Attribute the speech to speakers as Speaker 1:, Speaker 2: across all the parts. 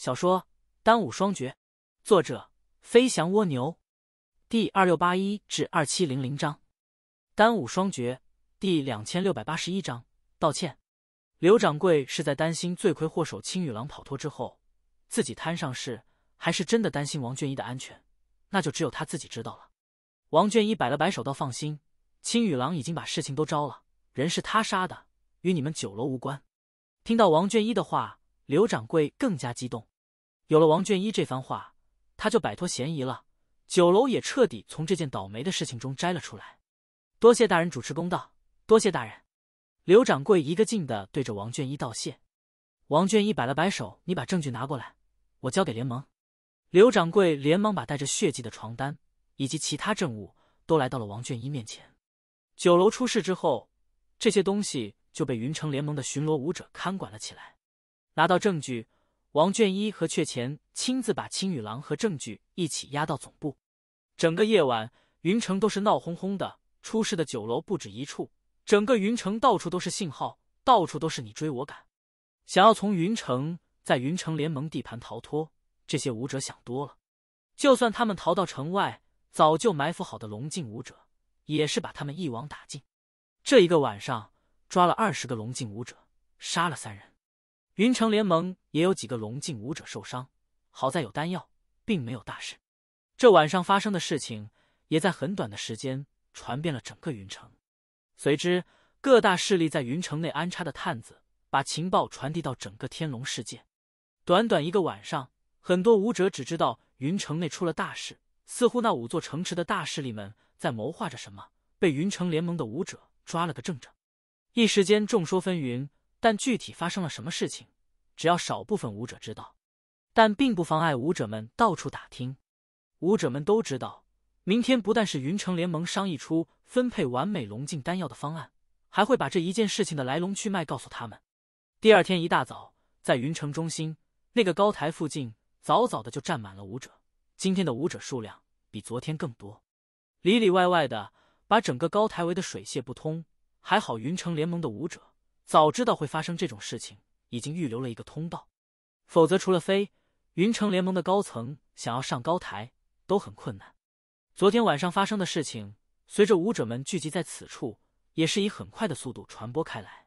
Speaker 1: 小说《单武双绝》，作者：飞翔蜗牛，第二六八一至二七零零章，《单武双绝》第两千六百八十一章道歉。刘掌柜是在担心罪魁祸首青羽狼跑脱之后自己摊上事，还是真的担心王俊一的安全？那就只有他自己知道了。王俊一摆了摆手，道：“放心，青羽狼已经把事情都招了，人是他杀的，与你们酒楼无关。”听到王俊一的话，刘掌柜更加激动。有了王卷一这番话，他就摆脱嫌疑了，酒楼也彻底从这件倒霉的事情中摘了出来。多谢大人主持公道，多谢大人！刘掌柜一个劲的对着王卷一道谢。王卷一摆了摆手：“你把证据拿过来，我交给联盟。”刘掌柜连忙把带着血迹的床单以及其他证物都来到了王卷一面前。酒楼出事之后，这些东西就被云城联盟的巡逻武者看管了起来。拿到证据。王卷一和阙前亲自把青羽狼和证据一起押到总部。整个夜晚，云城都是闹哄哄的。出事的酒楼不止一处，整个云城到处都是信号，到处都是你追我赶。想要从云城在云城联盟地盘逃脱，这些武者想多了。就算他们逃到城外，早就埋伏好的龙境武者也是把他们一网打尽。这一个晚上，抓了二十个龙境武者，杀了三人。云城联盟也有几个龙境武者受伤，好在有丹药，并没有大事。这晚上发生的事情，也在很短的时间传遍了整个云城。随之，各大势力在云城内安插的探子，把情报传递到整个天龙世界。短短一个晚上，很多武者只知道云城内出了大事，似乎那五座城池的大势力们在谋划着什么，被云城联盟的武者抓了个正着。一时间，众说纷纭。但具体发生了什么事情，只要少部分武者知道，但并不妨碍武者们到处打听。武者们都知道，明天不但是云城联盟商议出分配完美龙镜丹药的方案，还会把这一件事情的来龙去脉告诉他们。第二天一大早，在云城中心那个高台附近，早早的就站满了武者。今天的武者数量比昨天更多，里里外外的把整个高台围得水泄不通。还好云城联盟的武者。早知道会发生这种事情，已经预留了一个通道。否则，除了飞云城联盟的高层想要上高台都很困难。昨天晚上发生的事情，随着武者们聚集在此处，也是以很快的速度传播开来。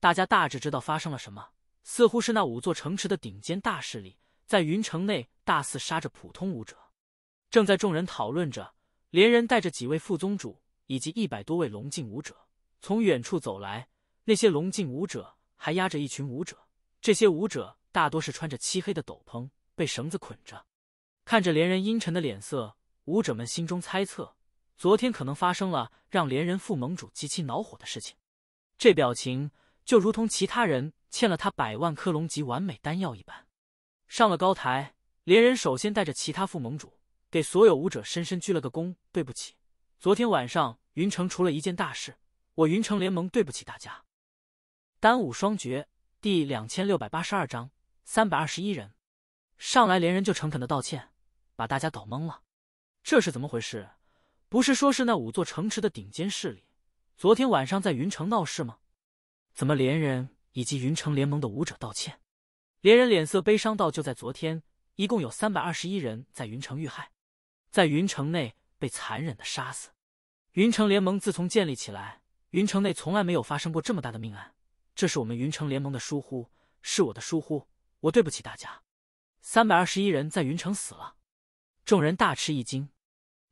Speaker 1: 大家大致知道发生了什么，似乎是那五座城池的顶尖大势力在云城内大肆杀着普通武者。正在众人讨论着，连人带着几位副宗主以及一百多位龙境武者从远处走来。那些龙境舞者还压着一群舞者，这些舞者大多是穿着漆黑的斗篷，被绳子捆着。看着连人阴沉的脸色，舞者们心中猜测，昨天可能发生了让连人副盟主极其恼火的事情。这表情就如同其他人欠了他百万颗龙级完美丹药一般。上了高台，连人首先带着其他副盟主给所有舞者深深鞠了个躬：“对不起，昨天晚上云城出了一件大事，我云城联盟对不起大家。”单武双绝第两千六百八十二章三百二十一人上来，连人就诚恳的道歉，把大家搞懵了。这是怎么回事？不是说是那五座城池的顶尖势力昨天晚上在云城闹事吗？怎么连人以及云城联盟的武者道歉？连人脸色悲伤道：“就在昨天，一共有三百二十一人在云城遇害，在云城内被残忍的杀死。云城联盟自从建立起来，云城内从来没有发生过这么大的命案。”这是我们云城联盟的疏忽，是我的疏忽，我对不起大家。三百二十一人在云城死了，众人大吃一惊。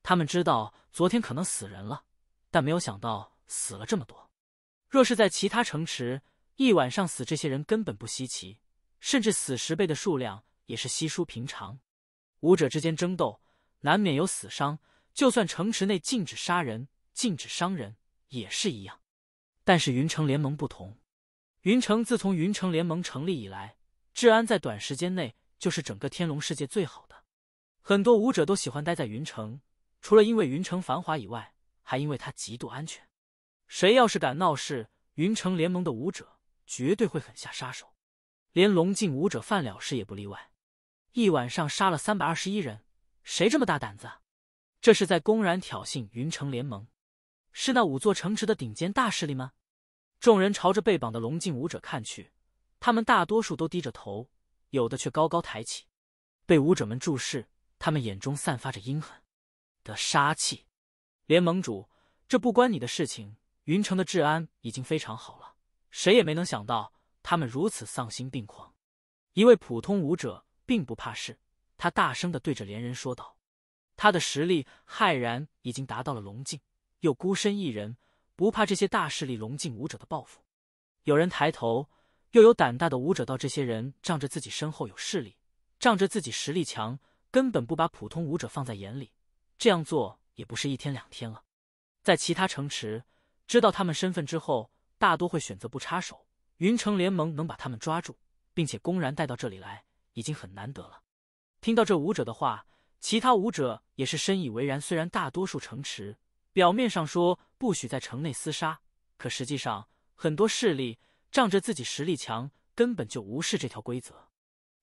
Speaker 1: 他们知道昨天可能死人了，但没有想到死了这么多。若是在其他城池，一晚上死这些人根本不稀奇，甚至死十倍的数量也是稀疏平常。武者之间争斗，难免有死伤，就算城池内禁止杀人、禁止伤人，也是一样。但是云城联盟不同。云城自从云城联盟成立以来，治安在短时间内就是整个天龙世界最好的。很多武者都喜欢待在云城，除了因为云城繁华以外，还因为它极度安全。谁要是敢闹事，云城联盟的武者绝对会狠下杀手，连龙境武者犯了事也不例外。一晚上杀了三百二十一人，谁这么大胆子？这是在公然挑衅云城联盟？是那五座城池的顶尖大势力吗？众人朝着被绑的龙镜武者看去，他们大多数都低着头，有的却高高抬起，被武者们注视，他们眼中散发着阴狠的杀气。联盟主，这不关你的事情。云城的治安已经非常好了，谁也没能想到他们如此丧心病狂。一位普通武者并不怕事，他大声的对着连人说道：“他的实力骇然已经达到了龙境，又孤身一人。”不怕这些大势力龙进武者的报复。有人抬头，又有胆大的武者道：“这些人仗着自己身后有势力，仗着自己实力强，根本不把普通武者放在眼里。这样做也不是一天两天了。在其他城池，知道他们身份之后，大多会选择不插手。云城联盟能把他们抓住，并且公然带到这里来，已经很难得了。”听到这武者的话，其他武者也是深以为然。虽然大多数城池，表面上说不许在城内厮杀，可实际上很多势力仗着自己实力强，根本就无视这条规则。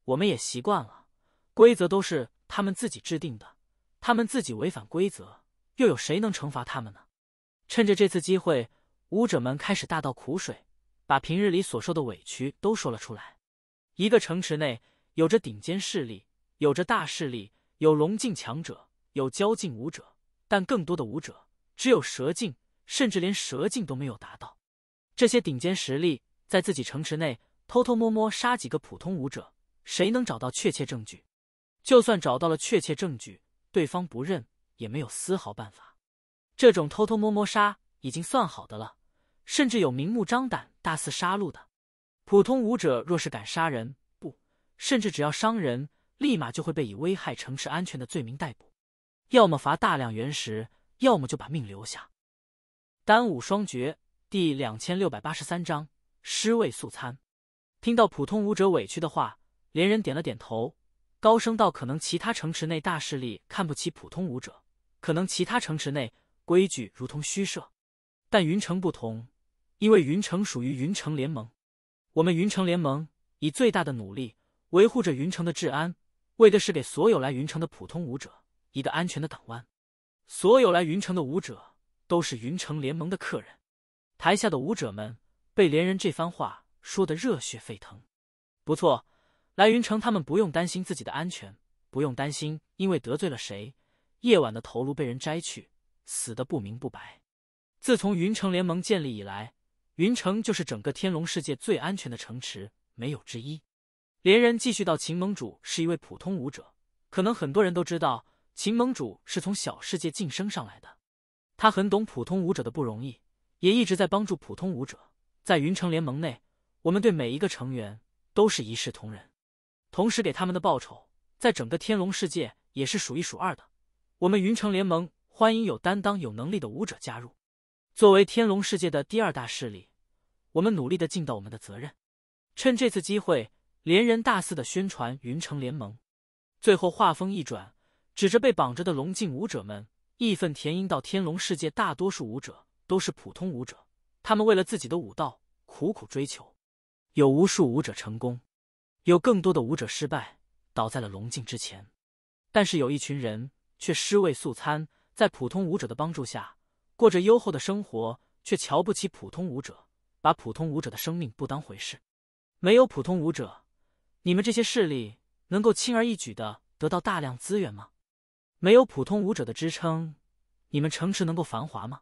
Speaker 1: 我们也习惯了，规则都是他们自己制定的，他们自己违反规则，又有谁能惩罚他们呢？趁着这次机会，武者们开始大倒苦水，把平日里所受的委屈都说了出来。一个城池内，有着顶尖势力，有着大势力，有龙境强者，有交境武者，但更多的武者。只有蛇境，甚至连蛇境都没有达到。这些顶尖实力在自己城池内偷偷摸摸杀几个普通武者，谁能找到确切证据？就算找到了确切证据，对方不认也没有丝毫办法。这种偷偷摸摸杀已经算好的了，甚至有明目张胆大肆杀戮的。普通武者若是敢杀人，不，甚至只要伤人，立马就会被以危害城池安全的罪名逮捕，要么罚大量原石。要么就把命留下。单武双绝第两千六百八十三章尸位素餐。听到普通武者委屈的话，连人点了点头，高声道：“可能其他城池内大势力看不起普通武者，可能其他城池内规矩如同虚设，但云城不同，因为云城属于云城联盟。我们云城联盟以最大的努力维护着云城的治安，为的是给所有来云城的普通武者一个安全的港湾。”所有来云城的武者都是云城联盟的客人。台下的武者们被连人这番话说得热血沸腾。不错，来云城，他们不用担心自己的安全，不用担心因为得罪了谁，夜晚的头颅被人摘去，死得不明不白。自从云城联盟建立以来，云城就是整个天龙世界最安全的城池，没有之一。连人继续道：“秦盟主是一位普通武者，可能很多人都知道。”秦盟主是从小世界晋升上来的，他很懂普通武者的不容易，也一直在帮助普通武者。在云城联盟内，我们对每一个成员都是一视同仁，同时给他们的报酬在整个天龙世界也是数一数二的。我们云城联盟欢迎有担当、有能力的武者加入。作为天龙世界的第二大势力，我们努力的尽到我们的责任。趁这次机会，连人大肆的宣传云城联盟。最后话锋一转。指着被绑着的龙镜舞者们，义愤填膺道：“天龙世界大多数舞者都是普通舞者，他们为了自己的武道苦苦追求，有无数舞者成功，有更多的舞者失败，倒在了龙镜之前。但是有一群人却尸位素餐，在普通舞者的帮助下过着优厚的生活，却瞧不起普通舞者，把普通舞者的生命不当回事。没有普通舞者，你们这些势力能够轻而易举的得到大量资源吗？”没有普通武者的支撑，你们城池能够繁华吗？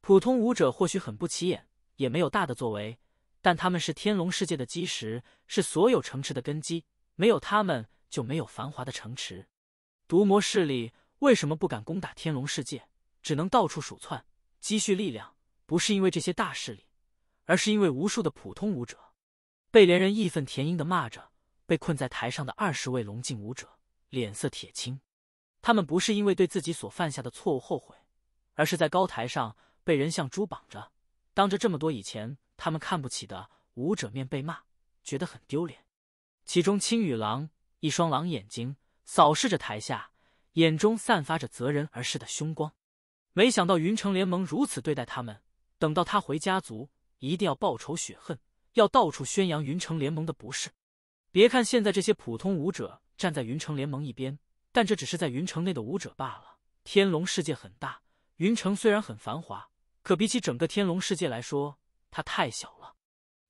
Speaker 1: 普通武者或许很不起眼，也没有大的作为，但他们是天龙世界的基石，是所有城池的根基。没有他们，就没有繁华的城池。毒魔势力为什么不敢攻打天龙世界，只能到处鼠窜，积蓄力量？不是因为这些大势力，而是因为无数的普通武者。被连人义愤填膺的骂着，被困在台上的二十位龙境武者，脸色铁青。他们不是因为对自己所犯下的错误后悔，而是在高台上被人像猪绑着，当着这么多以前他们看不起的武者面被骂，觉得很丢脸。其中青羽狼一双狼眼睛扫视着台下，眼中散发着择人而视的凶光。没想到云城联盟如此对待他们，等到他回家族，一定要报仇雪恨，要到处宣扬云城联盟的不是。别看现在这些普通武者站在云城联盟一边。但这只是在云城内的武者罢了。天龙世界很大，云城虽然很繁华，可比起整个天龙世界来说，它太小了。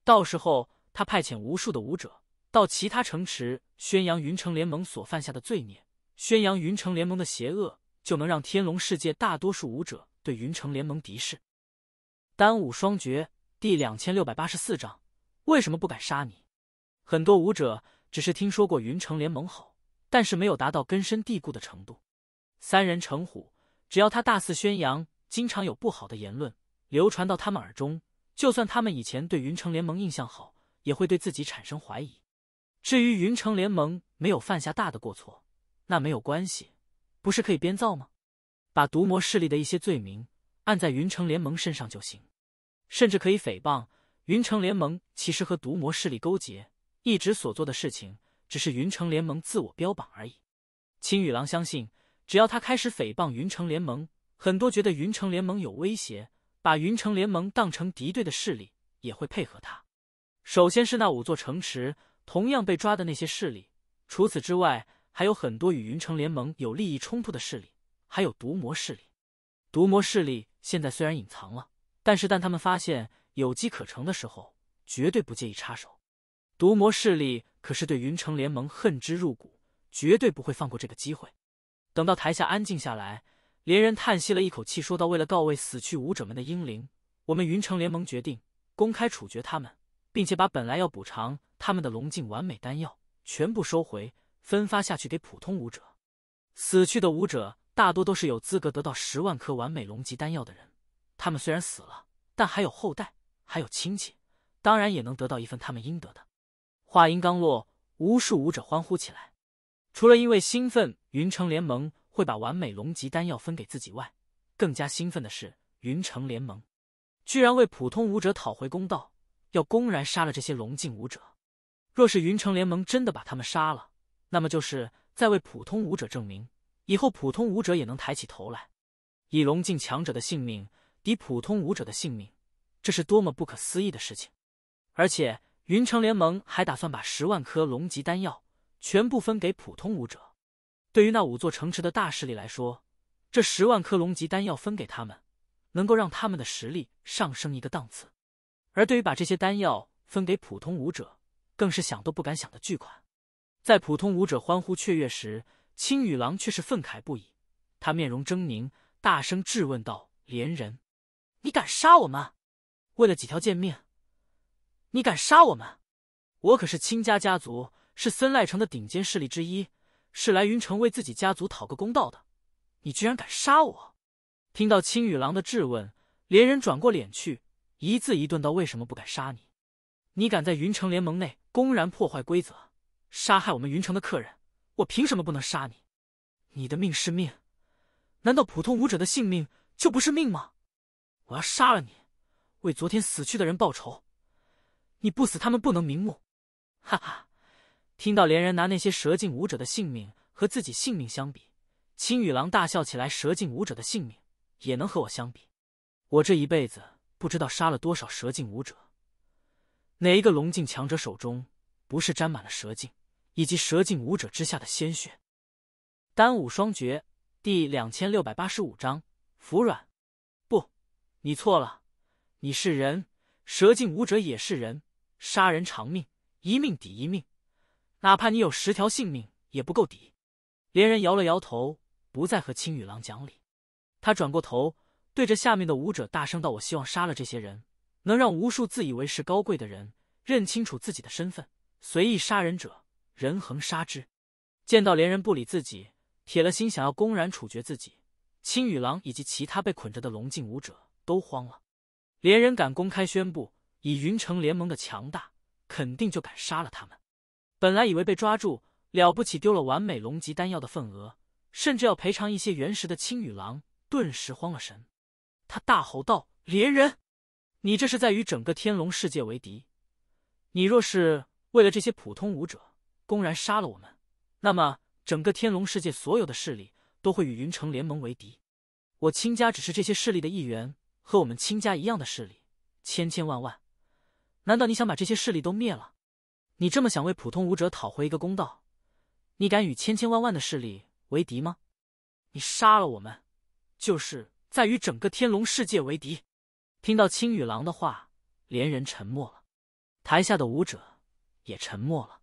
Speaker 1: 到时候，他派遣无数的武者到其他城池宣扬云城联盟所犯下的罪孽，宣扬云城联盟的邪恶，就能让天龙世界大多数武者对云城联盟敌视。单武双绝第两千六百八十四章：为什么不敢杀你？很多武者只是听说过云城联盟好。但是没有达到根深蒂固的程度。三人成虎，只要他大肆宣扬，经常有不好的言论流传到他们耳中，就算他们以前对云城联盟印象好，也会对自己产生怀疑。至于云城联盟没有犯下大的过错，那没有关系，不是可以编造吗？把毒魔势力的一些罪名按在云城联盟身上就行，甚至可以诽谤云城联盟其实和毒魔势力勾结，一直所做的事情。只是云城联盟自我标榜而已。青羽狼相信，只要他开始诽谤云城联盟，很多觉得云城联盟有威胁，把云城联盟当成敌对的势力也会配合他。首先是那五座城池，同样被抓的那些势力。除此之外，还有很多与云城联盟有利益冲突的势力，还有毒魔势力。毒魔势力现在虽然隐藏了，但是但他们发现有机可乘的时候，绝对不介意插手。毒魔势力。可是对云城联盟恨之入骨，绝对不会放过这个机会。等到台下安静下来，连人叹息了一口气，说道：“为了告慰死去武者们的英灵，我们云城联盟决定公开处决他们，并且把本来要补偿他们的龙镜完美丹药全部收回，分发下去给普通武者。死去的武者大多都是有资格得到十万颗完美龙级丹药的人，他们虽然死了，但还有后代，还有亲戚，当然也能得到一份他们应得的。”话音刚落，无数武者欢呼起来。除了因为兴奋云城联盟会把完美龙级丹药分给自己外，更加兴奋的是，云城联盟居然为普通武者讨回公道，要公然杀了这些龙境武者。若是云城联盟真的把他们杀了，那么就是在为普通武者证明，以后普通武者也能抬起头来，以龙境强者的性命抵普通武者的性命，这是多么不可思议的事情！而且。云城联盟还打算把十万颗龙级丹药全部分给普通武者。对于那五座城池的大势力来说，这十万颗龙级丹药分给他们，能够让他们的实力上升一个档次；而对于把这些丹药分给普通武者，更是想都不敢想的巨款。在普通武者欢呼雀跃时，青羽狼却是愤慨不已，他面容狰狞，大声质问道：“连人，你敢杀我们？为了几条贱命？”你敢杀我们？我可是清家家族，是森赖城的顶尖势力之一，是来云城为自己家族讨个公道的。你居然敢杀我！听到青羽狼的质问，连人转过脸去，一字一顿道：“为什么不敢杀你？你敢在云城联盟内公然破坏规则，杀害我们云城的客人，我凭什么不能杀你？你的命是命，难道普通武者的性命就不是命吗？我要杀了你，为昨天死去的人报仇。”你不死，他们不能瞑目。哈哈，听到连人拿那些蛇境武者的性命和自己性命相比，青羽狼大笑起来。蛇境武者的性命也能和我相比？我这一辈子不知道杀了多少蛇境武者，哪一个龙境强者手中不是沾满了蛇镜以及蛇境武者之下的鲜血？《丹武双绝》第两千六百八十五章服软。不，你错了，你是人，蛇境武者也是人。杀人偿命，一命抵一命，哪怕你有十条性命也不够抵。连人摇了摇头，不再和青羽狼讲理。他转过头，对着下面的舞者大声道：“我希望杀了这些人，能让无数自以为是高贵的人认清楚自己的身份。随意杀人者，人恒杀之。”见到连人不理自己，铁了心想要公然处决自己，青羽狼以及其他被捆着的龙镜舞者都慌了。连人敢公开宣布。以云城联盟的强大，肯定就敢杀了他们。本来以为被抓住了不起，丢了完美龙级丹药的份额，甚至要赔偿一些原石的青羽狼，顿时慌了神。他大吼道：“连人，你这是在与整个天龙世界为敌！你若是为了这些普通武者，公然杀了我们，那么整个天龙世界所有的势力都会与云城联盟为敌。我亲家只是这些势力的一员，和我们亲家一样的势力，千千万万。”难道你想把这些势力都灭了？你这么想为普通武者讨回一个公道，你敢与千千万万的势力为敌吗？你杀了我们，就是在与整个天龙世界为敌。听到青羽狼的话，连人沉默了，台下的武者也沉默了。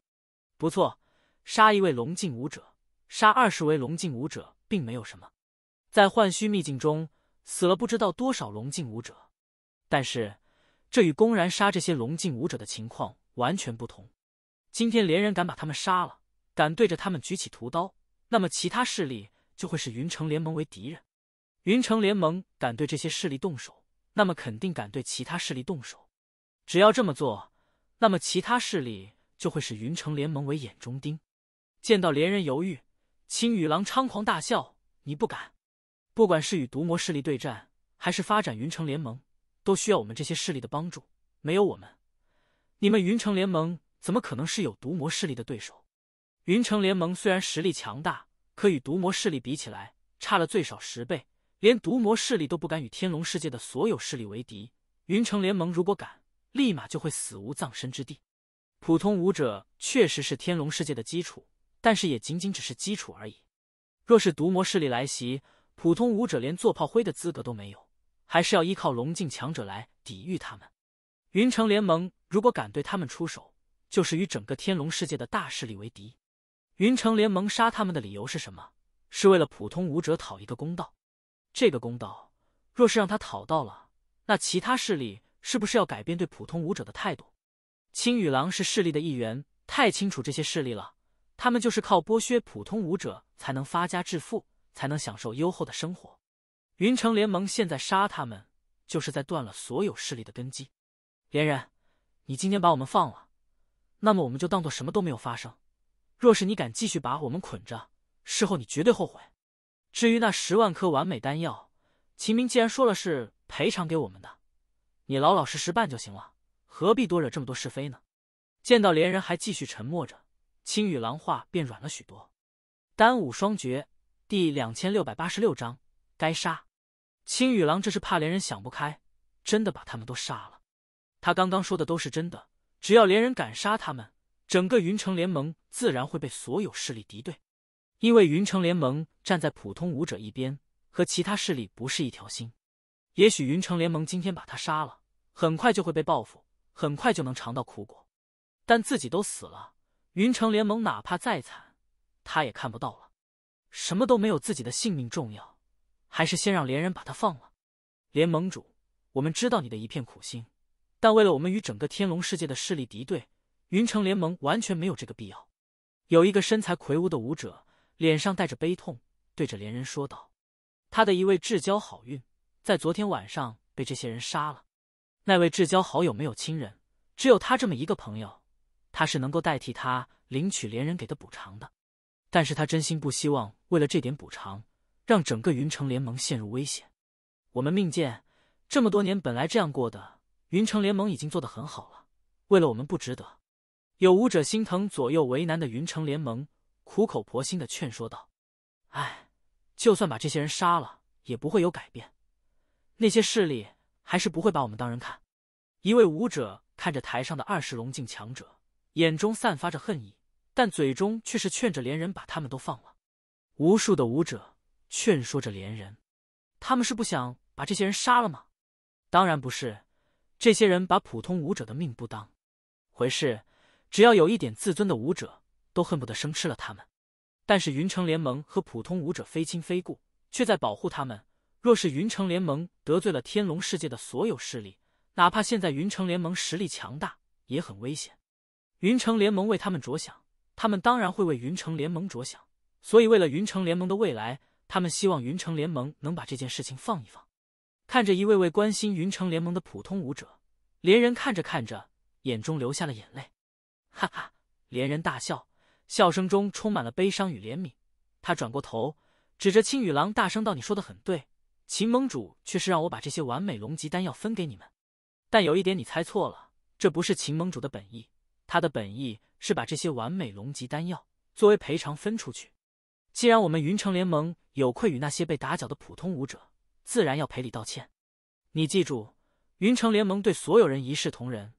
Speaker 1: 不错，杀一位龙境武者，杀二十位龙境武者，并没有什么。在幻虚秘境中，死了不知道多少龙境武者，但是。这与公然杀这些龙境武者的情况完全不同。今天连人敢把他们杀了，敢对着他们举起屠刀，那么其他势力就会视云城联盟为敌人。云城联盟敢对这些势力动手，那么肯定敢对其他势力动手。只要这么做，那么其他势力就会视云城联盟为眼中钉。见到连人犹豫，青羽狼猖狂大笑：“你不敢！不管是与毒魔势力对战，还是发展云城联盟。”都需要我们这些势力的帮助，没有我们，你们云城联盟怎么可能是有毒魔势力的对手？云城联盟虽然实力强大，可与毒魔势力比起来，差了最少十倍。连毒魔势力都不敢与天龙世界的所有势力为敌，云城联盟如果敢，立马就会死无葬身之地。普通武者确实是天龙世界的基础，但是也仅仅只是基础而已。若是毒魔势力来袭，普通武者连做炮灰的资格都没有。还是要依靠龙境强者来抵御他们。云城联盟如果敢对他们出手，就是与整个天龙世界的大势力为敌。云城联盟杀他们的理由是什么？是为了普通武者讨一个公道。这个公道若是让他讨到了，那其他势力是不是要改变对普通武者的态度？青羽狼是势力的一员，太清楚这些势力了。他们就是靠剥削普通武者才能发家致富，才能享受优厚的生活。云城联盟现在杀他们，就是在断了所有势力的根基。连人，你今天把我们放了，那么我们就当做什么都没有发生。若是你敢继续把我们捆着，事后你绝对后悔。至于那十万颗完美丹药，秦明既然说了是赔偿给我们的，你老老实实办就行了，何必多惹这么多是非呢？见到连人还继续沉默着，青羽狼话便软了许多。丹武双绝第两千六百八十六章：该杀。青羽狼，这是怕连人想不开，真的把他们都杀了。他刚刚说的都是真的。只要连人敢杀他们，整个云城联盟自然会被所有势力敌对，因为云城联盟站在普通武者一边，和其他势力不是一条心。也许云城联盟今天把他杀了，很快就会被报复，很快就能尝到苦果。但自己都死了，云城联盟哪怕再惨，他也看不到了。什么都没有自己的性命重要。还是先让连人把他放了，连盟主，我们知道你的一片苦心，但为了我们与整个天龙世界的势力敌对，云城联盟完全没有这个必要。有一个身材魁梧的武者，脸上带着悲痛，对着连人说道：“他的一位至交好运，在昨天晚上被这些人杀了。那位至交好友没有亲人，只有他这么一个朋友，他是能够代替他领取连人给的补偿的。但是他真心不希望为了这点补偿。”让整个云城联盟陷入危险，我们命贱，这么多年本来这样过的，云城联盟已经做得很好了，为了我们不值得。有武者心疼左右为难的云城联盟，苦口婆心的劝说道：“哎，就算把这些人杀了，也不会有改变，那些势力还是不会把我们当人看。”一位武者看着台上的二十龙境强者，眼中散发着恨意，但嘴中却是劝着连人把他们都放了。无数的武者。劝说着连人，他们是不想把这些人杀了吗？当然不是，这些人把普通武者的命不当回事，只要有一点自尊的武者，都恨不得生吃了他们。但是云城联盟和普通武者非亲非故，却在保护他们。若是云城联盟得罪了天龙世界的所有势力，哪怕现在云城联盟实力强大，也很危险。云城联盟为他们着想，他们当然会为云城联盟着想，所以为了云城联盟的未来。他们希望云城联盟能把这件事情放一放。看着一位位关心云城联盟的普通武者，连人看着看着，眼中流下了眼泪。哈哈，连人大笑，笑声中充满了悲伤与怜悯。他转过头，指着青羽狼，大声道：“你说的很对，秦盟主却是让我把这些完美龙级丹药分给你们。但有一点你猜错了，这不是秦盟主的本意。他的本意是把这些完美龙级丹药作为赔偿分出去。”既然我们云城联盟有愧于那些被打搅的普通武者，自然要赔礼道歉。你记住，云城联盟对所有人一视同仁。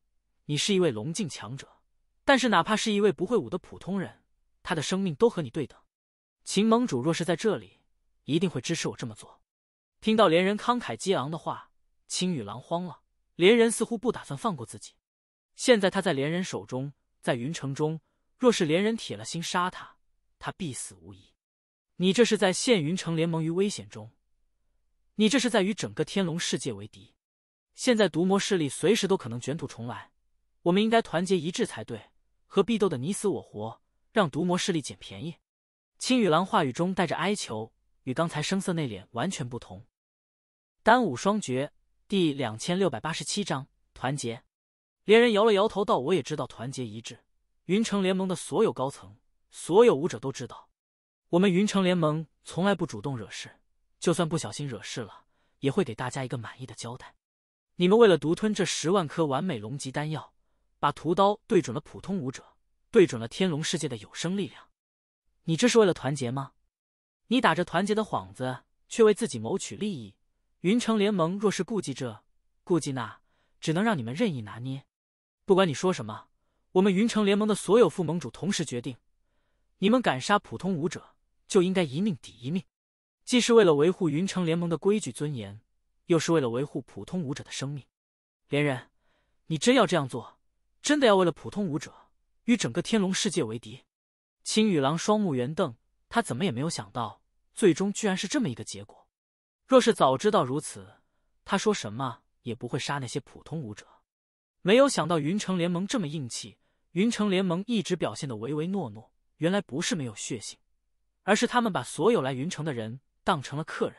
Speaker 1: 你是一位龙境强者，但是哪怕是一位不会武的普通人，他的生命都和你对等。秦盟主若是在这里，一定会支持我这么做。听到连人慷慨激昂的话，青羽狼慌了。连人似乎不打算放过自己。现在他在连人手中，在云城中，若是连人铁了心杀他，他必死无疑。你这是在陷云城联盟于危险中，你这是在与整个天龙世界为敌。现在毒魔势力随时都可能卷土重来，我们应该团结一致才对，何必斗得你死我活，让毒魔势力捡便宜？青羽狼话语中带着哀求，与刚才声色内敛完全不同。《单武双绝》第两千六百八十七章：团结。连人摇了摇头道：“我也知道团结一致，云城联盟的所有高层、所有武者都知道。”我们云城联盟从来不主动惹事，就算不小心惹事了，也会给大家一个满意的交代。你们为了独吞这十万颗完美龙级丹药，把屠刀对准了普通武者，对准了天龙世界的有生力量。你这是为了团结吗？你打着团结的幌子，却为自己谋取利益。云城联盟若是顾忌这，顾忌那，只能让你们任意拿捏。不管你说什么，我们云城联盟的所有副盟主同时决定：你们敢杀普通武者！就应该一命抵一命，既是为了维护云城联盟的规矩尊严，又是为了维护普通武者的生命。莲人，你真要这样做？真的要为了普通武者与整个天龙世界为敌？青羽狼双目圆瞪，他怎么也没有想到，最终居然是这么一个结果。若是早知道如此，他说什么也不会杀那些普通武者。没有想到云城联盟这么硬气，云城联盟一直表现的唯唯诺诺，原来不是没有血性。而是他们把所有来云城的人当成了客人。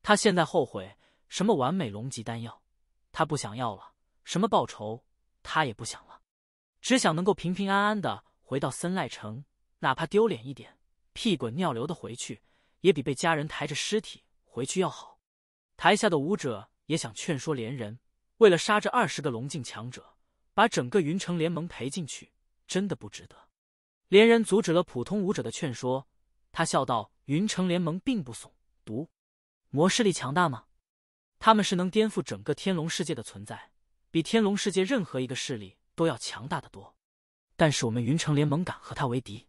Speaker 1: 他现在后悔，什么完美龙级丹药，他不想要了；什么报仇，他也不想了，只想能够平平安安的回到森赖城，哪怕丢脸一点，屁滚尿流的回去，也比被家人抬着尸体回去要好。台下的舞者也想劝说连人，为了杀这二十个龙境强者，把整个云城联盟赔进去，真的不值得。连人阻止了普通舞者的劝说。他笑道：“云城联盟并不怂，毒魔势力强大吗？他们是能颠覆整个天龙世界的存在，比天龙世界任何一个势力都要强大的多。但是我们云城联盟敢和他为敌，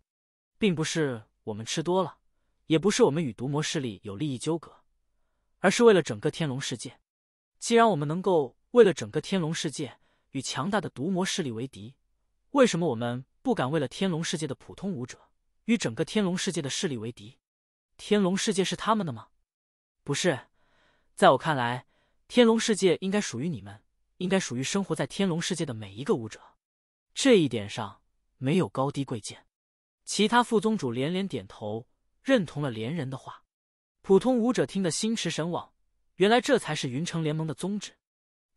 Speaker 1: 并不是我们吃多了，也不是我们与毒魔势力有利益纠葛，而是为了整个天龙世界。既然我们能够为了整个天龙世界与强大的毒魔势力为敌，为什么我们不敢为了天龙世界的普通武者？”与整个天龙世界的势力为敌，天龙世界是他们的吗？不是，在我看来，天龙世界应该属于你们，应该属于生活在天龙世界的每一个武者。这一点上没有高低贵贱。其他副宗主连连点头，认同了连人的话。普通武者听得心驰神往，原来这才是云城联盟的宗旨。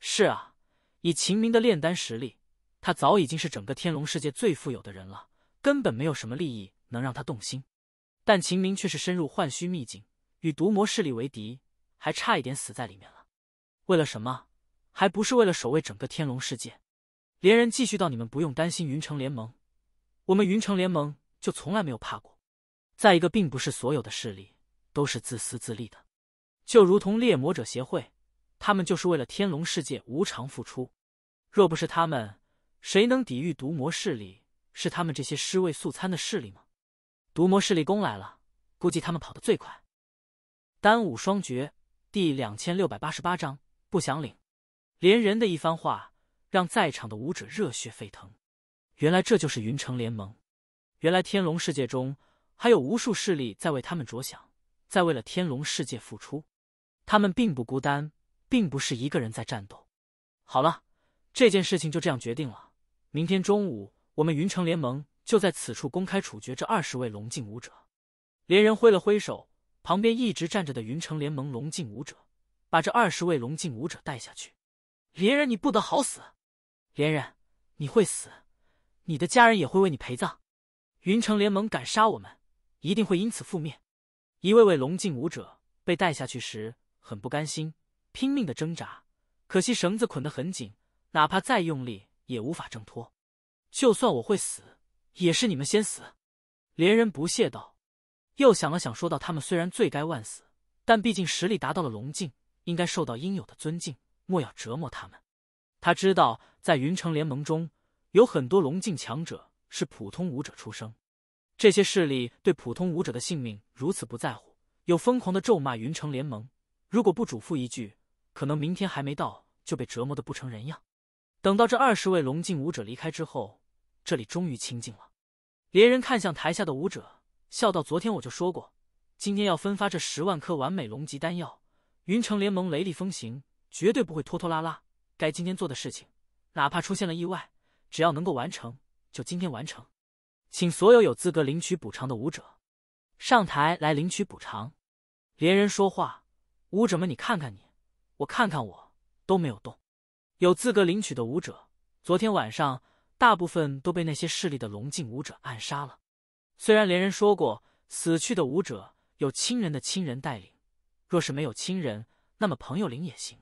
Speaker 1: 是啊，以秦明的炼丹实力，他早已经是整个天龙世界最富有的人了，根本没有什么利益。能让他动心，但秦明却是深入幻虚秘境，与毒魔势力为敌，还差一点死在里面了。为了什么？还不是为了守卫整个天龙世界？连人继续道：“你们不用担心云城联盟，我们云城联盟就从来没有怕过。再一个，并不是所有的势力都是自私自利的，就如同猎魔者协会，他们就是为了天龙世界无偿付出。若不是他们，谁能抵御毒魔势力？是他们这些尸位素餐的势力吗？”毒魔势力攻来了，估计他们跑得最快。单武双绝第两千六百八十八章不想领。连人的一番话让在场的武者热血沸腾。原来这就是云城联盟，原来天龙世界中还有无数势力在为他们着想，在为了天龙世界付出。他们并不孤单，并不是一个人在战斗。好了，这件事情就这样决定了。明天中午，我们云城联盟。就在此处公开处决这二十位龙境武者。连人挥了挥手，旁边一直站着的云城联盟龙境武者，把这二十位龙境武者带下去。连人，你不得好死！连人，你会死，你的家人也会为你陪葬。云城联盟敢杀我们，一定会因此覆灭。一位位龙境武者被带下去时，很不甘心，拼命的挣扎，可惜绳子捆得很紧，哪怕再用力也无法挣脱。就算我会死。也是你们先死，连人不屑道。又想了想，说道：“他们虽然罪该万死，但毕竟实力达到了龙境，应该受到应有的尊敬，莫要折磨他们。”他知道，在云城联盟中，有很多龙境强者是普通武者出生，这些势力对普通武者的性命如此不在乎，有疯狂的咒骂云城联盟。如果不嘱咐一句，可能明天还没到就被折磨的不成人样。等到这二十位龙境武者离开之后。这里终于清静了，连人看向台下的舞者，笑道：“昨天我就说过，今天要分发这十万颗完美龙级丹药。云城联盟雷厉风行，绝对不会拖拖拉拉。该今天做的事情，哪怕出现了意外，只要能够完成，就今天完成。请所有有资格领取补偿的舞者上台来领取补偿。”连人说话，舞者们，你看看你，我看看我，都没有动。有资格领取的舞者，昨天晚上。大部分都被那些势力的龙境武者暗杀了。虽然连人说过，死去的武者有亲人的亲人带领，若是没有亲人，那么朋友领也行。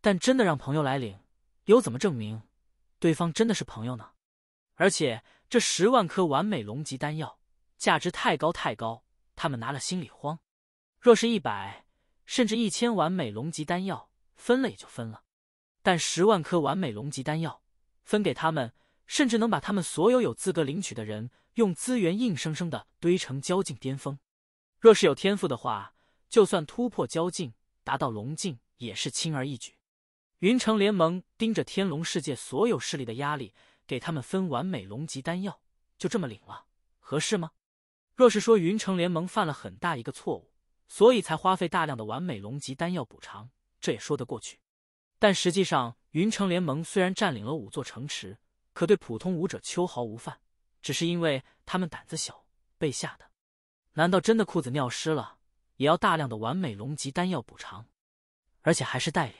Speaker 1: 但真的让朋友来领，又怎么证明对方真的是朋友呢？而且这十万颗完美龙级丹药价值太高太高，他们拿了心里慌。若是一百甚至一千完美龙级丹药分了也就分了，但十万颗完美龙级丹药分给他们。甚至能把他们所有有资格领取的人用资源硬生生的堆成交境巅峰，若是有天赋的话，就算突破交境达到龙境也是轻而易举。云城联盟盯着天龙世界所有势力的压力，给他们分完美龙级丹药，就这么领了合适吗？若是说云城联盟犯了很大一个错误，所以才花费大量的完美龙级丹药补偿，这也说得过去。但实际上，云城联盟虽然占领了五座城池。可对普通武者秋毫无犯，只是因为他们胆子小，被吓的。难道真的裤子尿湿了也要大量的完美龙级丹药补偿？而且还是带领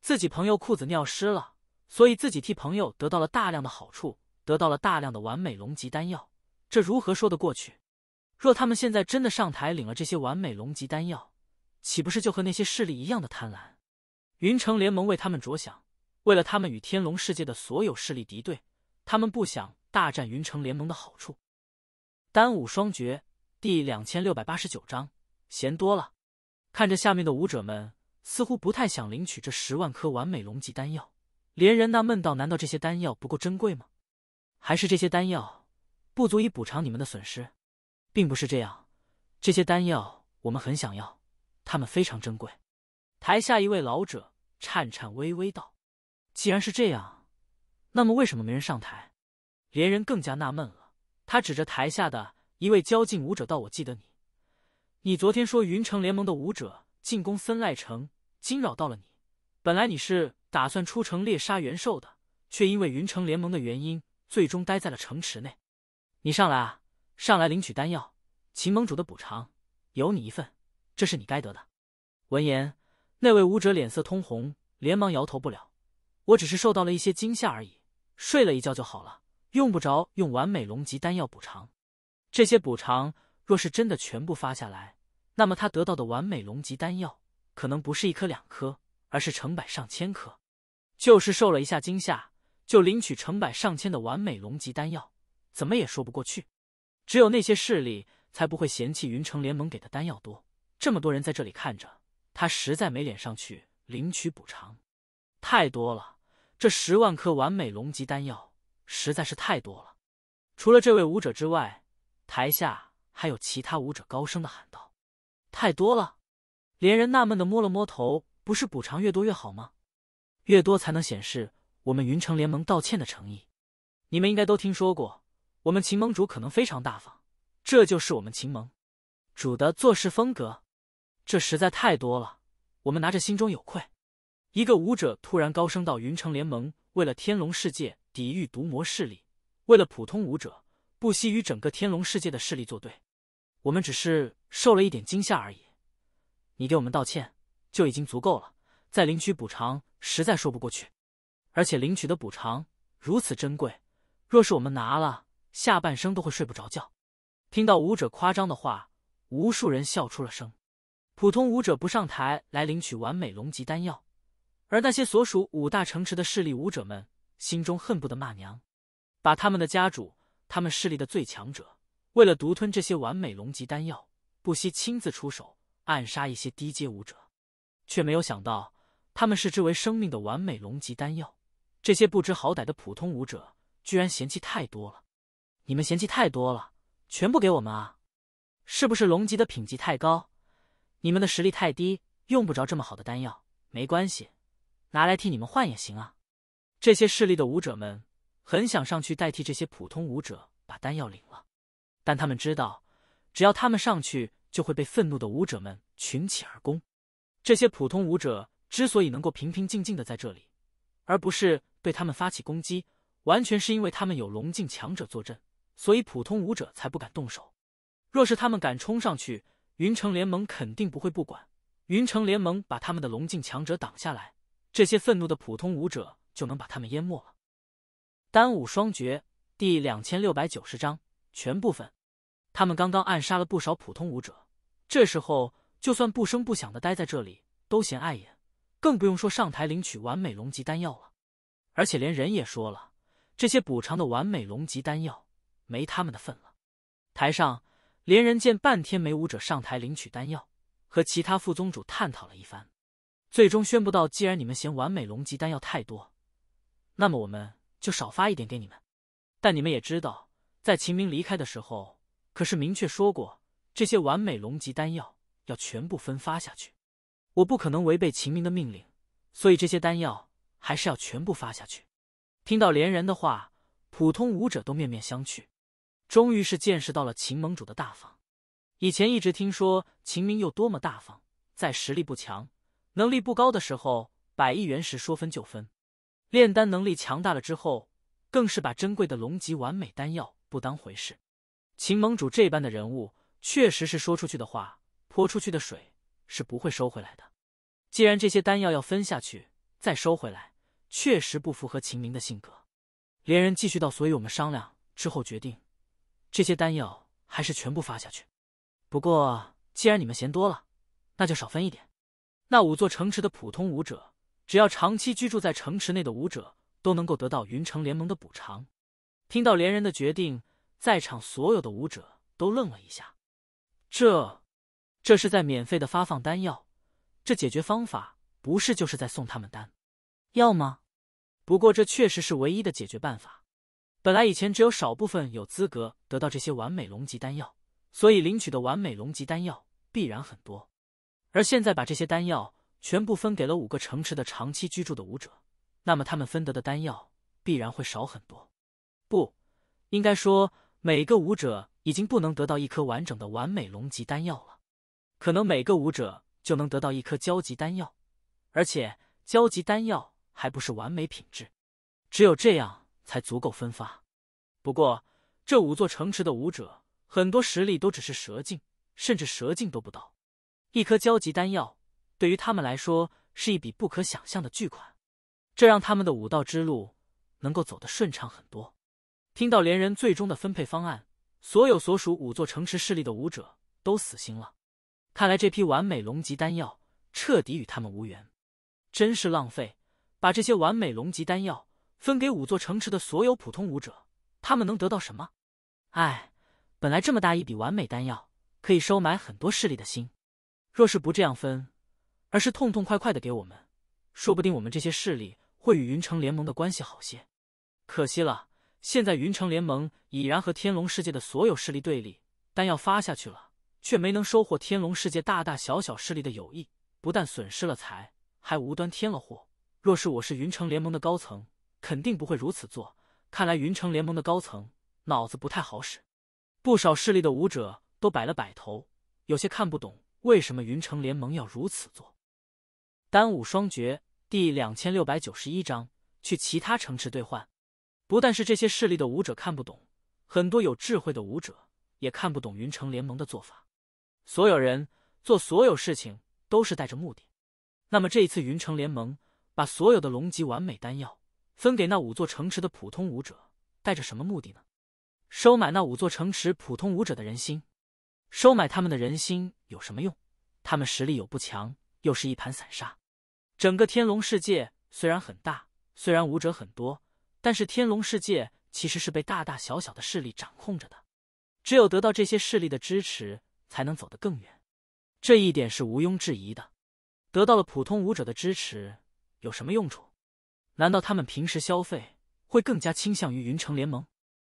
Speaker 1: 自己朋友裤子尿湿了，所以自己替朋友得到了大量的好处，得到了大量的完美龙级丹药，这如何说得过去？若他们现在真的上台领了这些完美龙级丹药，岂不是就和那些势力一样的贪婪？云城联盟为他们着想。为了他们与天龙世界的所有势力敌对，他们不想大战云城联盟的好处。单武双绝第两千六百八十九章闲多了。看着下面的武者们，似乎不太想领取这十万颗完美龙级丹药。连人纳闷道：“难道这些丹药不够珍贵吗？还是这些丹药不足以补偿你们的损失？”并不是这样，这些丹药我们很想要，他们非常珍贵。台下一位老者颤颤巍巍道。既然是这样，那么为什么没人上台？连人更加纳闷了。他指着台下的一位交劲舞者道：“我记得你，你昨天说云城联盟的舞者进攻森赖城，惊扰到了你。本来你是打算出城猎杀元兽的，却因为云城联盟的原因，最终待在了城池内。你上来啊，上来领取丹药，秦盟主的补偿有你一份，这是你该得的。”闻言，那位舞者脸色通红，连忙摇头不了。我只是受到了一些惊吓而已，睡了一觉就好了，用不着用完美龙级丹药补偿。这些补偿若是真的全部发下来，那么他得到的完美龙级丹药可能不是一颗两颗，而是成百上千颗。就是受了一下惊吓，就领取成百上千的完美龙级丹药，怎么也说不过去。只有那些势力才不会嫌弃云城联盟给的丹药多，这么多人在这里看着，他实在没脸上去领取补偿。太多了，这十万颗完美龙级丹药实在是太多了。除了这位武者之外，台下还有其他武者高声的喊道：“太多了！”连人纳闷的摸了摸头：“不是补偿越多越好吗？越多才能显示我们云城联盟道歉的诚意。你们应该都听说过，我们秦盟主可能非常大方，这就是我们秦盟主的做事风格。这实在太多了，我们拿着心中有愧。”一个武者突然高声道：“云城联盟为了天龙世界抵御毒魔势力，为了普通武者，不惜与整个天龙世界的势力作对。我们只是受了一点惊吓而已，你给我们道歉就已经足够了。再领取补偿实在说不过去。而且领取的补偿如此珍贵，若是我们拿了，下半生都会睡不着觉。”听到武者夸张的话，无数人笑出了声。普通武者不上台来领取完美龙级丹药。而那些所属五大城池的势力武者们，心中恨不得骂娘，把他们的家主、他们势力的最强者，为了独吞这些完美龙级丹药，不惜亲自出手暗杀一些低阶武者，却没有想到，他们视之为生命的完美龙级丹药，这些不知好歹的普通武者，居然嫌弃太多了。你们嫌弃太多了，全部给我们啊！是不是龙级的品级太高，你们的实力太低，用不着这么好的丹药？没关系。拿来替你们换也行啊！这些势力的武者们很想上去代替这些普通武者把丹药领了，但他们知道，只要他们上去，就会被愤怒的武者们群起而攻。这些普通武者之所以能够平平静静的在这里，而不是对他们发起攻击，完全是因为他们有龙境强者坐镇，所以普通武者才不敢动手。若是他们敢冲上去，云城联盟肯定不会不管。云城联盟把他们的龙境强者挡下来。这些愤怒的普通武者就能把他们淹没了。单武双绝第两千六百九十章全部分。他们刚刚暗杀了不少普通武者，这时候就算不声不响的待在这里都嫌碍眼，更不用说上台领取完美龙级丹药了。而且连人也说了，这些补偿的完美龙级丹药没他们的份了。台上连人见半天没武者上台领取丹药，和其他副宗主探讨了一番。最终宣布到，既然你们嫌完美龙级丹药太多，那么我们就少发一点给你们。但你们也知道，在秦明离开的时候，可是明确说过这些完美龙级丹药要全部分发下去。我不可能违背秦明的命令，所以这些丹药还是要全部发下去。听到连人的话，普通武者都面面相觑，终于是见识到了秦盟主的大方。以前一直听说秦明有多么大方，在实力不强。能力不高的时候，百亿元石说分就分；炼丹能力强大了之后，更是把珍贵的龙级完美丹药不当回事。秦盟主这般的人物，确实是说出去的话，泼出去的水是不会收回来的。既然这些丹药要分下去再收回来，确实不符合秦明的性格。连人继续到，所以我们商量之后决定，这些丹药还是全部发下去。不过既然你们嫌多了，那就少分一点。”那五座城池的普通武者，只要长期居住在城池内的武者，都能够得到云城联盟的补偿。听到连人的决定，在场所有的武者都愣了一下。这，这是在免费的发放丹药？这解决方法不是就是在送他们丹药吗？不过这确实是唯一的解决办法。本来以前只有少部分有资格得到这些完美龙级丹药，所以领取的完美龙级丹药必然很多。而现在把这些丹药全部分给了五个城池的长期居住的武者，那么他们分得的丹药必然会少很多。不应该说每个武者已经不能得到一颗完整的完美龙级丹药了，可能每个武者就能得到一颗交级丹药，而且交级丹药还不是完美品质。只有这样才足够分发。不过这五座城池的武者很多实力都只是蛇境，甚至蛇境都不到。一颗交急丹药对于他们来说是一笔不可想象的巨款，这让他们的武道之路能够走得顺畅很多。听到连人最终的分配方案，所有所属五座城池势力的武者都死心了。看来这批完美龙级丹药彻底与他们无缘，真是浪费。把这些完美龙级丹药分给五座城池的所有普通武者，他们能得到什么？唉，本来这么大一笔完美丹药可以收买很多势力的心。若是不这样分，而是痛痛快快的给我们，说不定我们这些势力会与云城联盟的关系好些。可惜了，现在云城联盟已然和天龙世界的所有势力对立，但要发下去了，却没能收获天龙世界大大小小势力的友谊，不但损失了财，还无端添了祸。若是我是云城联盟的高层，肯定不会如此做。看来云城联盟的高层脑子不太好使。不少势力的武者都摆了摆头，有些看不懂。为什么云城联盟要如此做？《丹武双绝》第两千六百九十一章：去其他城池兑换。不但是这些势力的武者看不懂，很多有智慧的武者也看不懂云城联盟的做法。所有人做所有事情都是带着目的。那么这一次云城联盟把所有的龙级完美丹药分给那五座城池的普通武者，带着什么目的呢？收买那五座城池普通武者的人心，收买他们的人心。有什么用？他们实力有不强，又是一盘散沙。整个天龙世界虽然很大，虽然武者很多，但是天龙世界其实是被大大小小的势力掌控着的。只有得到这些势力的支持，才能走得更远。这一点是毋庸置疑的。得到了普通武者的支持有什么用处？难道他们平时消费会更加倾向于云城联盟？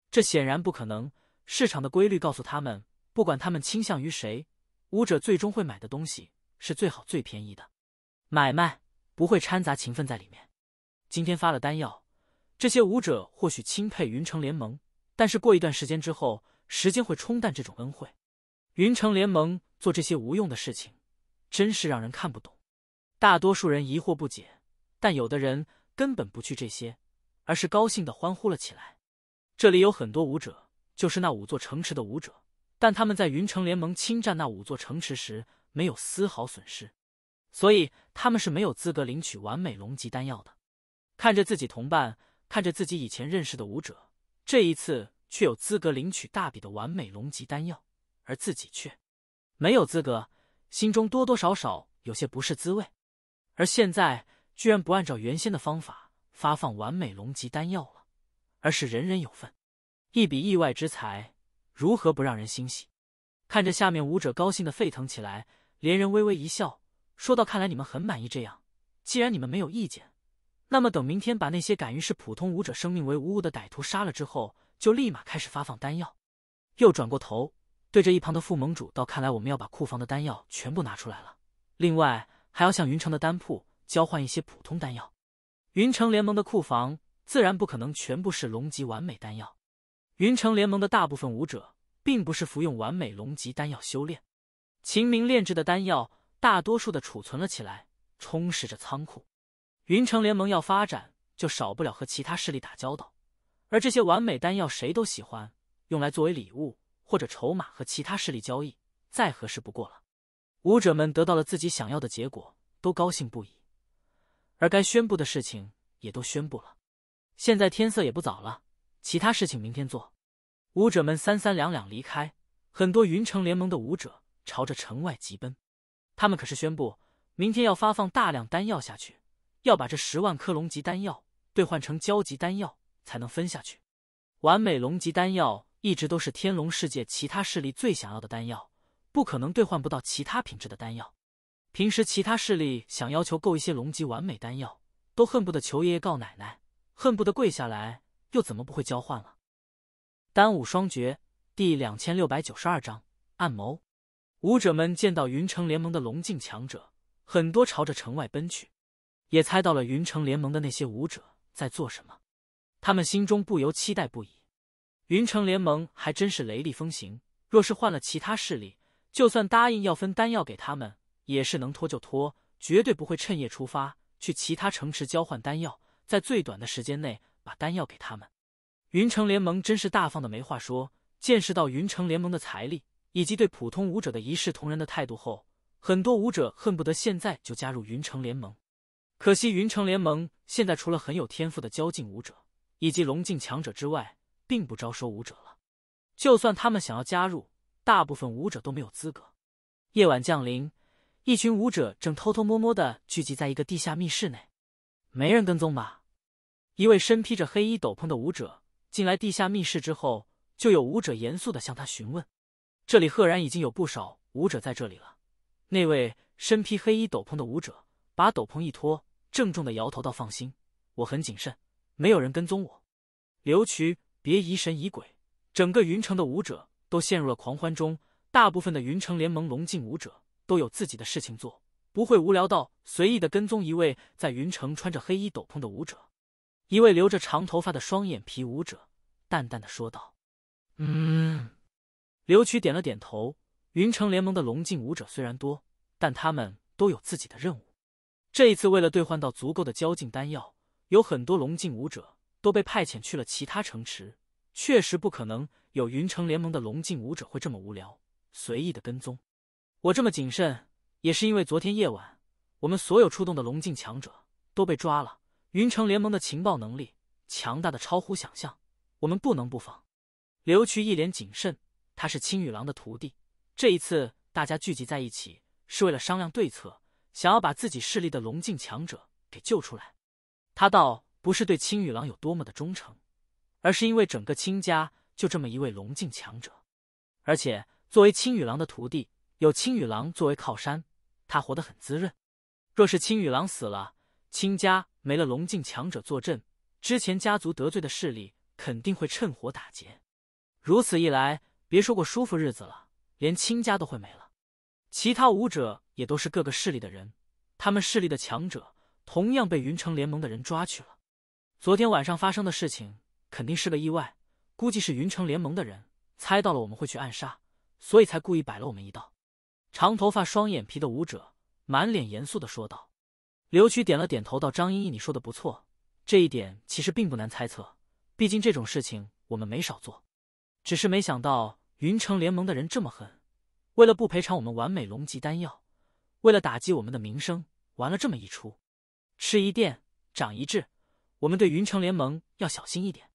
Speaker 1: 这显然不可能。市场的规律告诉他们，不管他们倾向于谁。舞者最终会买的东西是最好最便宜的，买卖不会掺杂情分在里面。今天发了丹药，这些舞者或许钦佩云城联盟，但是过一段时间之后，时间会冲淡这种恩惠。云城联盟做这些无用的事情，真是让人看不懂。大多数人疑惑不解，但有的人根本不去这些，而是高兴的欢呼了起来。这里有很多舞者，就是那五座城池的舞者。但他们在云城联盟侵占那五座城池时没有丝毫损失，所以他们是没有资格领取完美龙级丹药的。看着自己同伴，看着自己以前认识的武者，这一次却有资格领取大笔的完美龙级丹药，而自己却没有资格，心中多多少少有些不是滋味。而现在居然不按照原先的方法发放完美龙级丹药了，而是人人有份，一笔意外之财。如何不让人欣喜？看着下面舞者高兴的沸腾起来，连人微微一笑，说道：“看来你们很满意这样，既然你们没有意见，那么等明天把那些敢于视普通舞者生命为无物的歹徒杀了之后，就立马开始发放丹药。”又转过头对着一旁的副盟主道：“看来我们要把库房的丹药全部拿出来了，另外还要向云城的丹铺交换一些普通丹药。云城联盟的库房自然不可能全部是龙级完美丹药。”云城联盟的大部分武者并不是服用完美龙级丹药修炼，秦明炼制的丹药大多数的储存了起来，充实着仓库。云城联盟要发展，就少不了和其他势力打交道，而这些完美丹药谁都喜欢，用来作为礼物或者筹码和其他势力交易，再合适不过了。武者们得到了自己想要的结果，都高兴不已，而该宣布的事情也都宣布了。现在天色也不早了。其他事情明天做，武者们三三两两离开，很多云城联盟的武者朝着城外急奔。他们可是宣布，明天要发放大量丹药下去，要把这十万颗龙级丹药兑换成交级丹药才能分下去。完美龙级丹药一直都是天龙世界其他势力最想要的丹药，不可能兑换不到其他品质的丹药。平时其他势力想要求购一些龙级完美丹药，都恨不得求爷爷告奶奶，恨不得跪下来。又怎么不会交换了？《单武双绝》第两千六百九十二章暗谋。武者们见到云城联盟的龙境强者，很多朝着城外奔去，也猜到了云城联盟的那些武者在做什么。他们心中不由期待不已。云城联盟还真是雷厉风行，若是换了其他势力，就算答应要分丹药给他们，也是能拖就拖，绝对不会趁夜出发去其他城池交换丹药，在最短的时间内。把丹药给他们，云城联盟真是大方的没话说。见识到云城联盟的财力以及对普通武者的一视同仁的态度后，很多武者恨不得现在就加入云城联盟。可惜云城联盟现在除了很有天赋的交境武者以及龙境强者之外，并不招收武者了。就算他们想要加入，大部分武者都没有资格。夜晚降临，一群武者正偷偷摸摸的聚集在一个地下密室内，没人跟踪吧？一位身披着黑衣斗篷的武者进来地下密室之后，就有武者严肃的向他询问：“这里赫然已经有不少武者在这里了。”那位身披黑衣斗篷的武者把斗篷一脱，郑重的摇头道：“放心，我很谨慎，没有人跟踪我。”刘渠，别疑神疑鬼。整个云城的武者都陷入了狂欢中，大部分的云城联盟龙境武者都有自己的事情做，不会无聊到随意的跟踪一位在云城穿着黑衣斗篷的武者。一位留着长头发的双眼皮舞者淡淡的说道：“嗯。”刘曲点了点头。云城联盟的龙境舞者虽然多，但他们都有自己的任务。这一次，为了兑换到足够的交境丹药，有很多龙境舞者都被派遣去了其他城池。确实不可能有云城联盟的龙境舞者会这么无聊，随意的跟踪。我这么谨慎，也是因为昨天夜晚，我们所有出动的龙境强者都被抓了。云城联盟的情报能力强大的超乎想象，我们不能不防。刘渠一脸谨慎，他是青羽狼的徒弟。这一次大家聚集在一起是为了商量对策，想要把自己势力的龙境强者给救出来。他倒不是对青羽狼有多么的忠诚，而是因为整个青家就这么一位龙境强者，而且作为青羽狼的徒弟，有青羽狼作为靠山，他活得很滋润。若是青羽狼死了，青家。没了龙境强者坐镇，之前家族得罪的势力肯定会趁火打劫。如此一来，别说过舒服日子了，连亲家都会没了。其他武者也都是各个势力的人，他们势力的强者同样被云城联盟的人抓去了。昨天晚上发生的事情肯定是个意外，估计是云城联盟的人猜到了我们会去暗杀，所以才故意摆了我们一道。长头发、双眼皮的武者满脸严肃的说道。刘曲点了点头，道：“张英义，你说的不错，这一点其实并不难猜测。毕竟这种事情我们没少做，只是没想到云城联盟的人这么狠。为了不赔偿我们完美龙级丹药，为了打击我们的名声，玩了这么一出。吃一堑，长一智，我们对云城联盟要小心一点。”《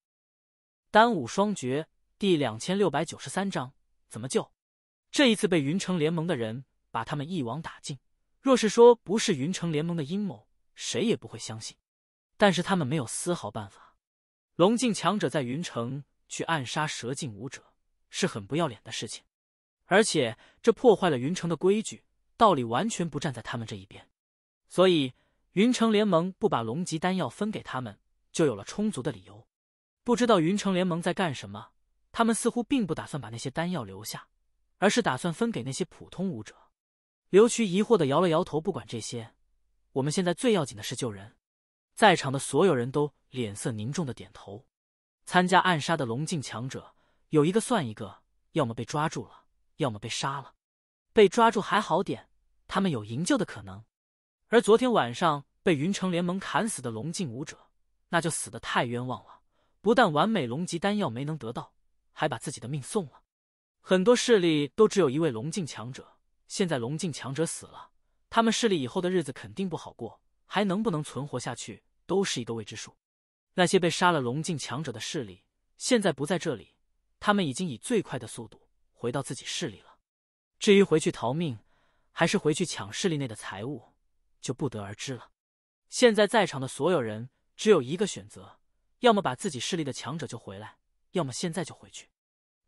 Speaker 1: 丹武双绝》第两千六百九十三章：怎么救？这一次被云城联盟的人把他们一网打尽。若是说不是云城联盟的阴谋，谁也不会相信。但是他们没有丝毫办法。龙境强者在云城去暗杀蛇境武者，是很不要脸的事情，而且这破坏了云城的规矩，道理完全不站在他们这一边。所以云城联盟不把龙级丹药分给他们，就有了充足的理由。不知道云城联盟在干什么，他们似乎并不打算把那些丹药留下，而是打算分给那些普通武者。刘渠疑惑的摇了摇头，不管这些，我们现在最要紧的是救人。在场的所有人都脸色凝重的点头。参加暗杀的龙境强者有一个算一个，要么被抓住了，要么被杀了。被抓住还好点，他们有营救的可能。而昨天晚上被云城联盟砍死的龙境武者，那就死的太冤枉了。不但完美龙级丹药没能得到，还把自己的命送了。很多势力都只有一位龙境强者。现在龙境强者死了，他们势力以后的日子肯定不好过，还能不能存活下去都是一个未知数。那些被杀了龙境强者的势力，现在不在这里，他们已经以最快的速度回到自己势力了。至于回去逃命，还是回去抢势力内的财物，就不得而知了。现在在场的所有人只有一个选择：要么把自己势力的强者救回来，要么现在就回去。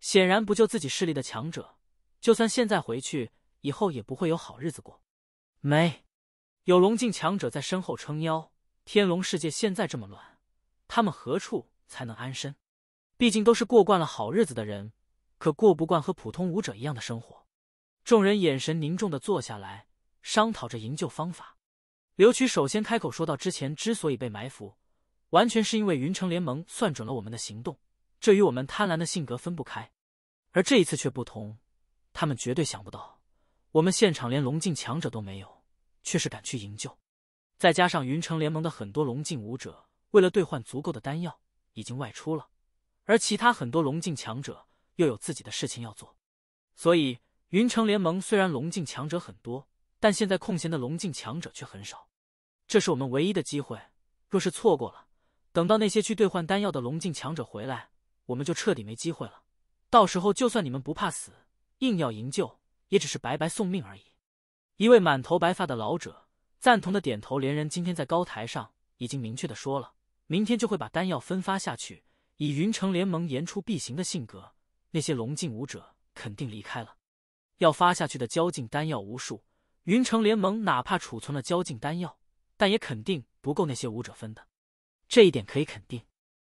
Speaker 1: 显然，不救自己势力的强者，就算现在回去。以后也不会有好日子过，没，有龙境强者在身后撑腰，天龙世界现在这么乱，他们何处才能安身？毕竟都是过惯了好日子的人，可过不惯和普通武者一样的生活。众人眼神凝重的坐下来，商讨着营救方法。刘曲首先开口说道：“之前之所以被埋伏，完全是因为云城联盟算准了我们的行动，这与我们贪婪的性格分不开。而这一次却不同，他们绝对想不到。”我们现场连龙境强者都没有，却是敢去营救。再加上云城联盟的很多龙境武者，为了兑换足够的丹药，已经外出了；而其他很多龙境强者又有自己的事情要做，所以云城联盟虽然龙境强者很多，但现在空闲的龙境强者却很少。这是我们唯一的机会，若是错过了，等到那些去兑换丹药的龙境强者回来，我们就彻底没机会了。到时候，就算你们不怕死，硬要营救。也只是白白送命而已。一位满头白发的老者赞同的点头。连人今天在高台上已经明确的说了，明天就会把丹药分发下去。以云城联盟言出必行的性格，那些龙境武者肯定离开了。要发下去的交境丹药无数，云城联盟哪怕储存了交境丹药，但也肯定不够那些武者分的。这一点可以肯定。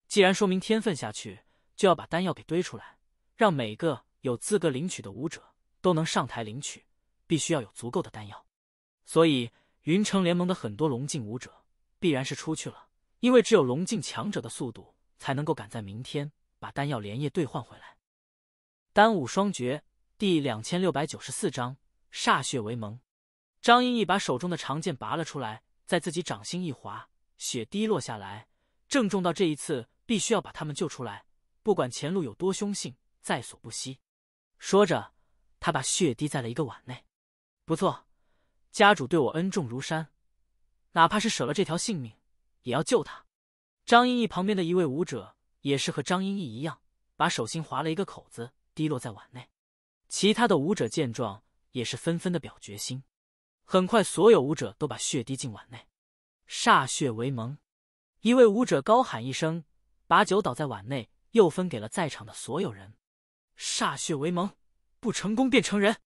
Speaker 1: 既然说明天分下去，就要把丹药给堆出来，让每个有资格领取的武者。都能上台领取，必须要有足够的丹药，所以云城联盟的很多龙境武者必然是出去了，因为只有龙境强者的速度才能够赶在明天把丹药连夜兑换回来。丹武双绝第两千六百九十四章歃血为盟。张英一把手中的长剑拔了出来，在自己掌心一划，血滴落下来，郑重到这一次必须要把他们救出来，不管前路有多凶性，在所不惜。”说着。他把血滴在了一个碗内。不错，家主对我恩重如山，哪怕是舍了这条性命，也要救他。张英义旁边的一位武者也是和张英义一样，把手心划了一个口子，滴落在碗内。其他的武者见状，也是纷纷的表决心。很快，所有武者都把血滴进碗内，歃血为盟。一位武者高喊一声，把酒倒在碗内，又分给了在场的所有人。歃血为盟。不成功便成人。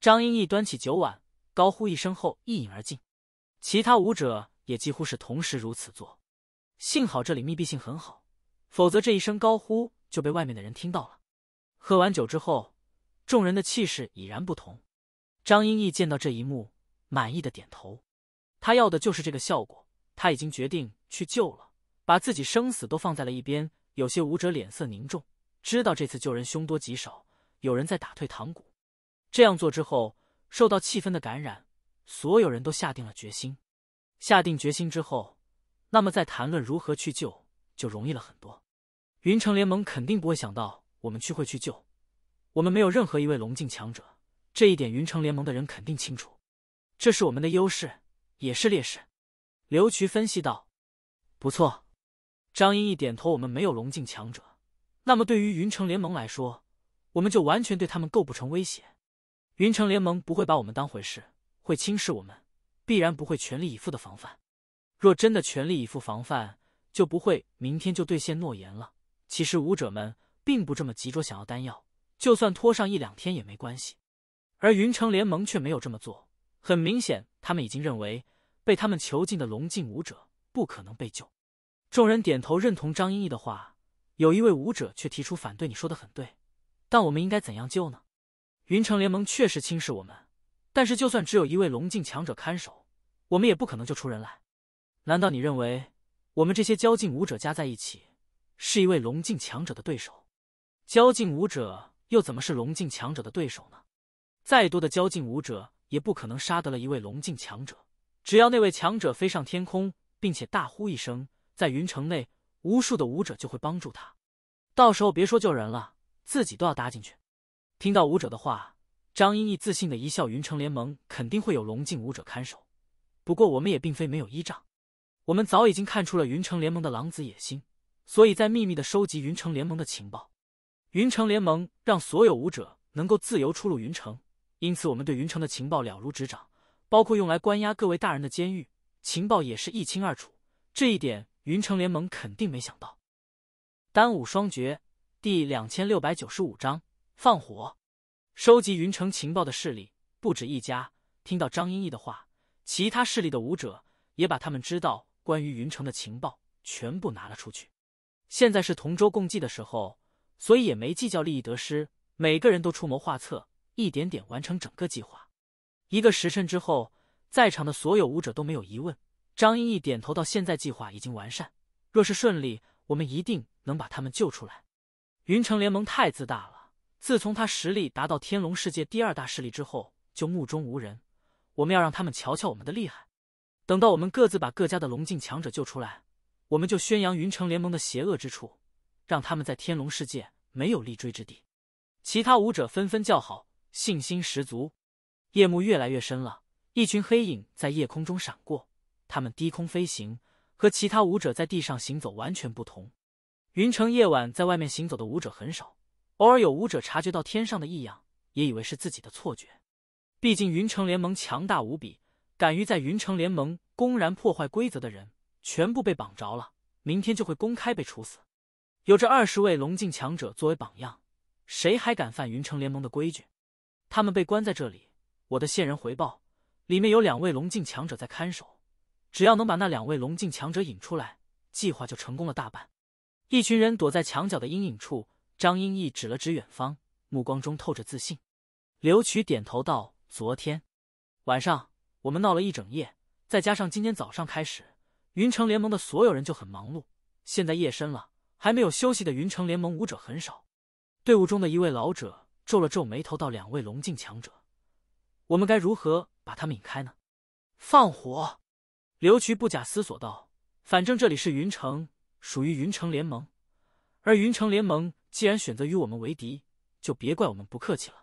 Speaker 1: 张英义端起酒碗，高呼一声后一饮而尽。其他舞者也几乎是同时如此做。幸好这里密闭性很好，否则这一声高呼就被外面的人听到了。喝完酒之后，众人的气势已然不同。张英义见到这一幕，满意的点头。他要的就是这个效果。他已经决定去救了，把自己生死都放在了一边。有些舞者脸色凝重，知道这次救人凶多吉少。有人在打退堂鼓，这样做之后受到气氛的感染，所有人都下定了决心。下定决心之后，那么在谈论如何去救就容易了很多。云城联盟肯定不会想到我们去会去救，我们没有任何一位龙境强者，这一点云城联盟的人肯定清楚，这是我们的优势也是劣势。刘渠分析道：“不错。”张英一点头：“我们没有龙境强者，那么对于云城联盟来说。”我们就完全对他们构不成威胁，云城联盟不会把我们当回事，会轻视我们，必然不会全力以赴的防范。若真的全力以赴防范，就不会明天就兑现诺言了。其实武者们并不这么急着想要丹药，就算拖上一两天也没关系。而云城联盟却没有这么做，很明显，他们已经认为被他们囚禁的龙境武者不可能被救。众人点头认同张英义的话，有一位武者却提出反对：“你说的很对。”但我们应该怎样救呢？云城联盟确实轻视我们，但是就算只有一位龙境强者看守，我们也不可能救出人来。难道你认为我们这些交境武者加在一起，是一位龙境强者的对手？交境武者又怎么是龙境强者的对手呢？再多的交境武者也不可能杀得了一位龙境强者。只要那位强者飞上天空，并且大呼一声，在云城内无数的武者就会帮助他。到时候别说救人了。自己都要搭进去。听到武者的话，张英义自信的一笑：“云城联盟肯定会有龙境武者看守，不过我们也并非没有依仗。我们早已经看出了云城联盟的狼子野心，所以在秘密的收集云城联盟的情报。云城联盟让所有武者能够自由出入云城，因此我们对云城的情报了如指掌，包括用来关押各位大人的监狱情报也是一清二楚。这一点云城联盟肯定没想到，单武双绝。”第两千六百九十五章放火。收集云城情报的势力不止一家。听到张英义的话，其他势力的武者也把他们知道关于云城的情报全部拿了出去。现在是同舟共济的时候，所以也没计较利益得失，每个人都出谋划策，一点点完成整个计划。一个时辰之后，在场的所有武者都没有疑问。张英义点头，到现在计划已经完善。若是顺利，我们一定能把他们救出来。云城联盟太自大了。自从他实力达到天龙世界第二大势力之后，就目中无人。我们要让他们瞧瞧我们的厉害。等到我们各自把各家的龙境强者救出来，我们就宣扬云城联盟的邪恶之处，让他们在天龙世界没有立锥之地。其他武者纷纷叫好，信心十足。夜幕越来越深了，一群黑影在夜空中闪过。他们低空飞行，和其他舞者在地上行走完全不同。云城夜晚在外面行走的武者很少，偶尔有武者察觉到天上的异样，也以为是自己的错觉。毕竟云城联盟强大无比，敢于在云城联盟公然破坏规则的人，全部被绑着了，明天就会公开被处死。有这二十位龙境强者作为榜样，谁还敢犯云城联盟的规矩？他们被关在这里，我的线人回报，里面有两位龙境强者在看守。只要能把那两位龙境强者引出来，计划就成功了大半。一群人躲在墙角的阴影处，张英义指了指远方，目光中透着自信。刘渠点头道：“昨天晚上我们闹了一整夜，再加上今天早上开始，云城联盟的所有人就很忙碌。现在夜深了，还没有休息的云城联盟武者很少。”队伍中的一位老者皱了皱眉头道：“两位龙境强者，我们该如何把他们引开呢？”“放火！”刘渠不假思索道，“反正这里是云城。”属于云城联盟，而云城联盟既然选择与我们为敌，就别怪我们不客气了。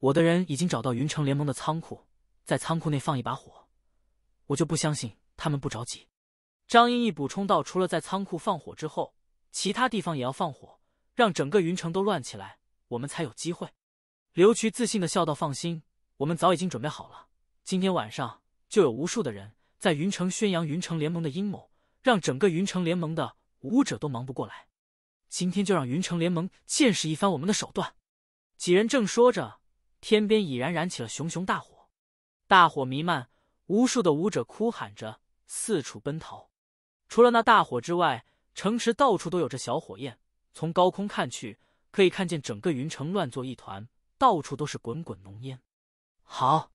Speaker 1: 我的人已经找到云城联盟的仓库，在仓库内放一把火，我就不相信他们不着急。张英义补充道：“除了在仓库放火之后，其他地方也要放火，让整个云城都乱起来，我们才有机会。”刘渠自信的笑道：“放心，我们早已经准备好了，今天晚上就有无数的人在云城宣扬云城联盟的阴谋，让整个云城联盟的。”武者都忙不过来，今天就让云城联盟见识一番我们的手段。几人正说着，天边已然燃起了熊熊大火，大火弥漫，无数的武者哭喊着四处奔逃。除了那大火之外，城池到处都有着小火焰。从高空看去，可以看见整个云城乱作一团，到处都是滚滚浓烟。好，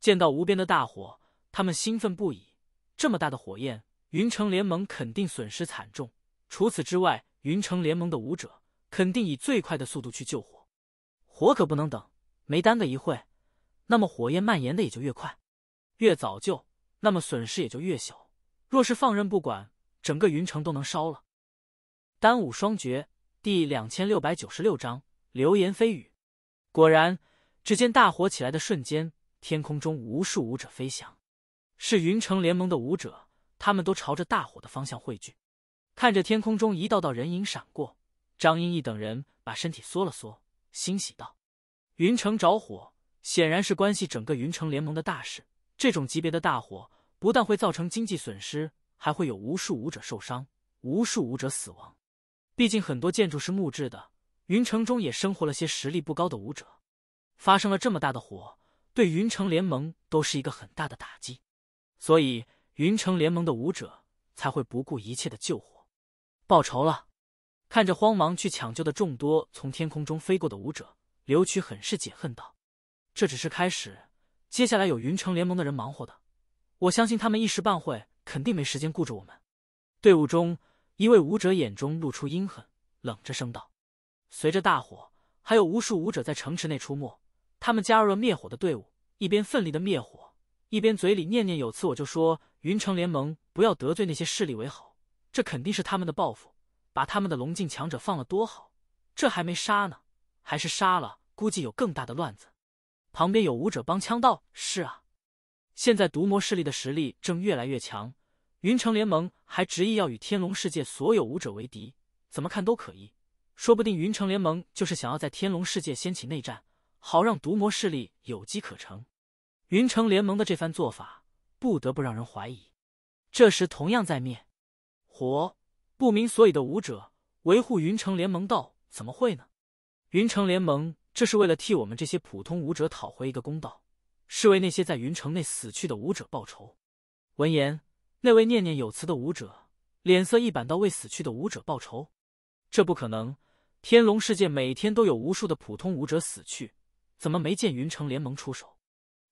Speaker 1: 见到无边的大火，他们兴奋不已。这么大的火焰，云城联盟肯定损失惨重。除此之外，云城联盟的武者肯定以最快的速度去救火，火可不能等，没耽搁一会，那么火焰蔓延的也就越快，越早救，那么损失也就越小。若是放任不管，整个云城都能烧了。单武双绝第两千六百九十六章流言蜚语。果然，只见大火起来的瞬间，天空中无数武者飞翔，是云城联盟的武者，他们都朝着大火的方向汇聚。看着天空中一道道人影闪过，张英义等人把身体缩了缩，欣喜道：“云城着火，显然是关系整个云城联盟的大事。这种级别的大火，不但会造成经济损失，还会有无数武者受伤，无数武者死亡。毕竟很多建筑是木质的，云城中也生活了些实力不高的武者。发生了这么大的火，对云城联盟都是一个很大的打击，所以云城联盟的武者才会不顾一切的救火。”报仇了，看着慌忙去抢救的众多从天空中飞过的舞者，刘曲很是解恨道：“这只是开始，接下来有云城联盟的人忙活的，我相信他们一时半会肯定没时间顾着我们。”队伍中一位舞者眼中露出阴狠，冷着声道：“随着大火，还有无数舞者在城池内出没，他们加入了灭火的队伍，一边奋力的灭火，一边嘴里念念有词：我就说云城联盟不要得罪那些势力为好。”这肯定是他们的报复，把他们的龙境强者放了多好？这还没杀呢，还是杀了？估计有更大的乱子。旁边有武者帮腔道：“是啊，现在毒魔势力的实力正越来越强，云城联盟还执意要与天龙世界所有武者为敌，怎么看都可疑。说不定云城联盟就是想要在天龙世界掀起内战，好让毒魔势力有机可乘。”云城联盟的这番做法，不得不让人怀疑。这时，同样在灭。火不明所以的武者维护云城联盟道怎么会呢？云城联盟这是为了替我们这些普通武者讨回一个公道，是为那些在云城内死去的武者报仇。闻言，那位念念有词的武者脸色一板，到为死去的武者报仇，这不可能！天龙世界每天都有无数的普通武者死去，怎么没见云城联盟出手？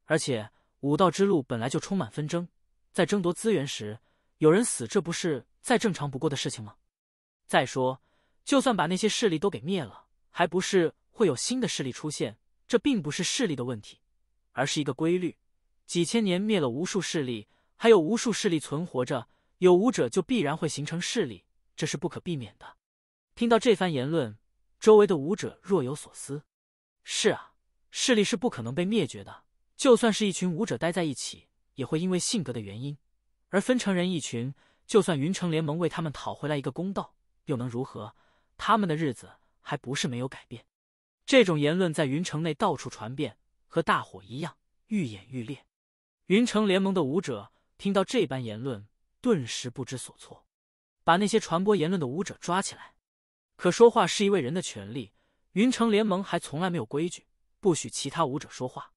Speaker 1: 而且武道之路本来就充满纷争，在争夺资源时有人死，这不是？再正常不过的事情吗？再说，就算把那些势力都给灭了，还不是会有新的势力出现？这并不是势力的问题，而是一个规律。几千年灭了无数势力，还有无数势力存活着。有武者就必然会形成势力，这是不可避免的。听到这番言论，周围的武者若有所思。是啊，势力是不可能被灭绝的。就算是一群武者待在一起，也会因为性格的原因而分成人一群。就算云城联盟为他们讨回来一个公道，又能如何？他们的日子还不是没有改变。这种言论在云城内到处传遍，和大火一样愈演愈烈。云城联盟的武者听到这般言论，顿时不知所措，把那些传播言论的武者抓起来。可说话是一位人的权利，云城联盟还从来没有规矩，不许其他武者说话。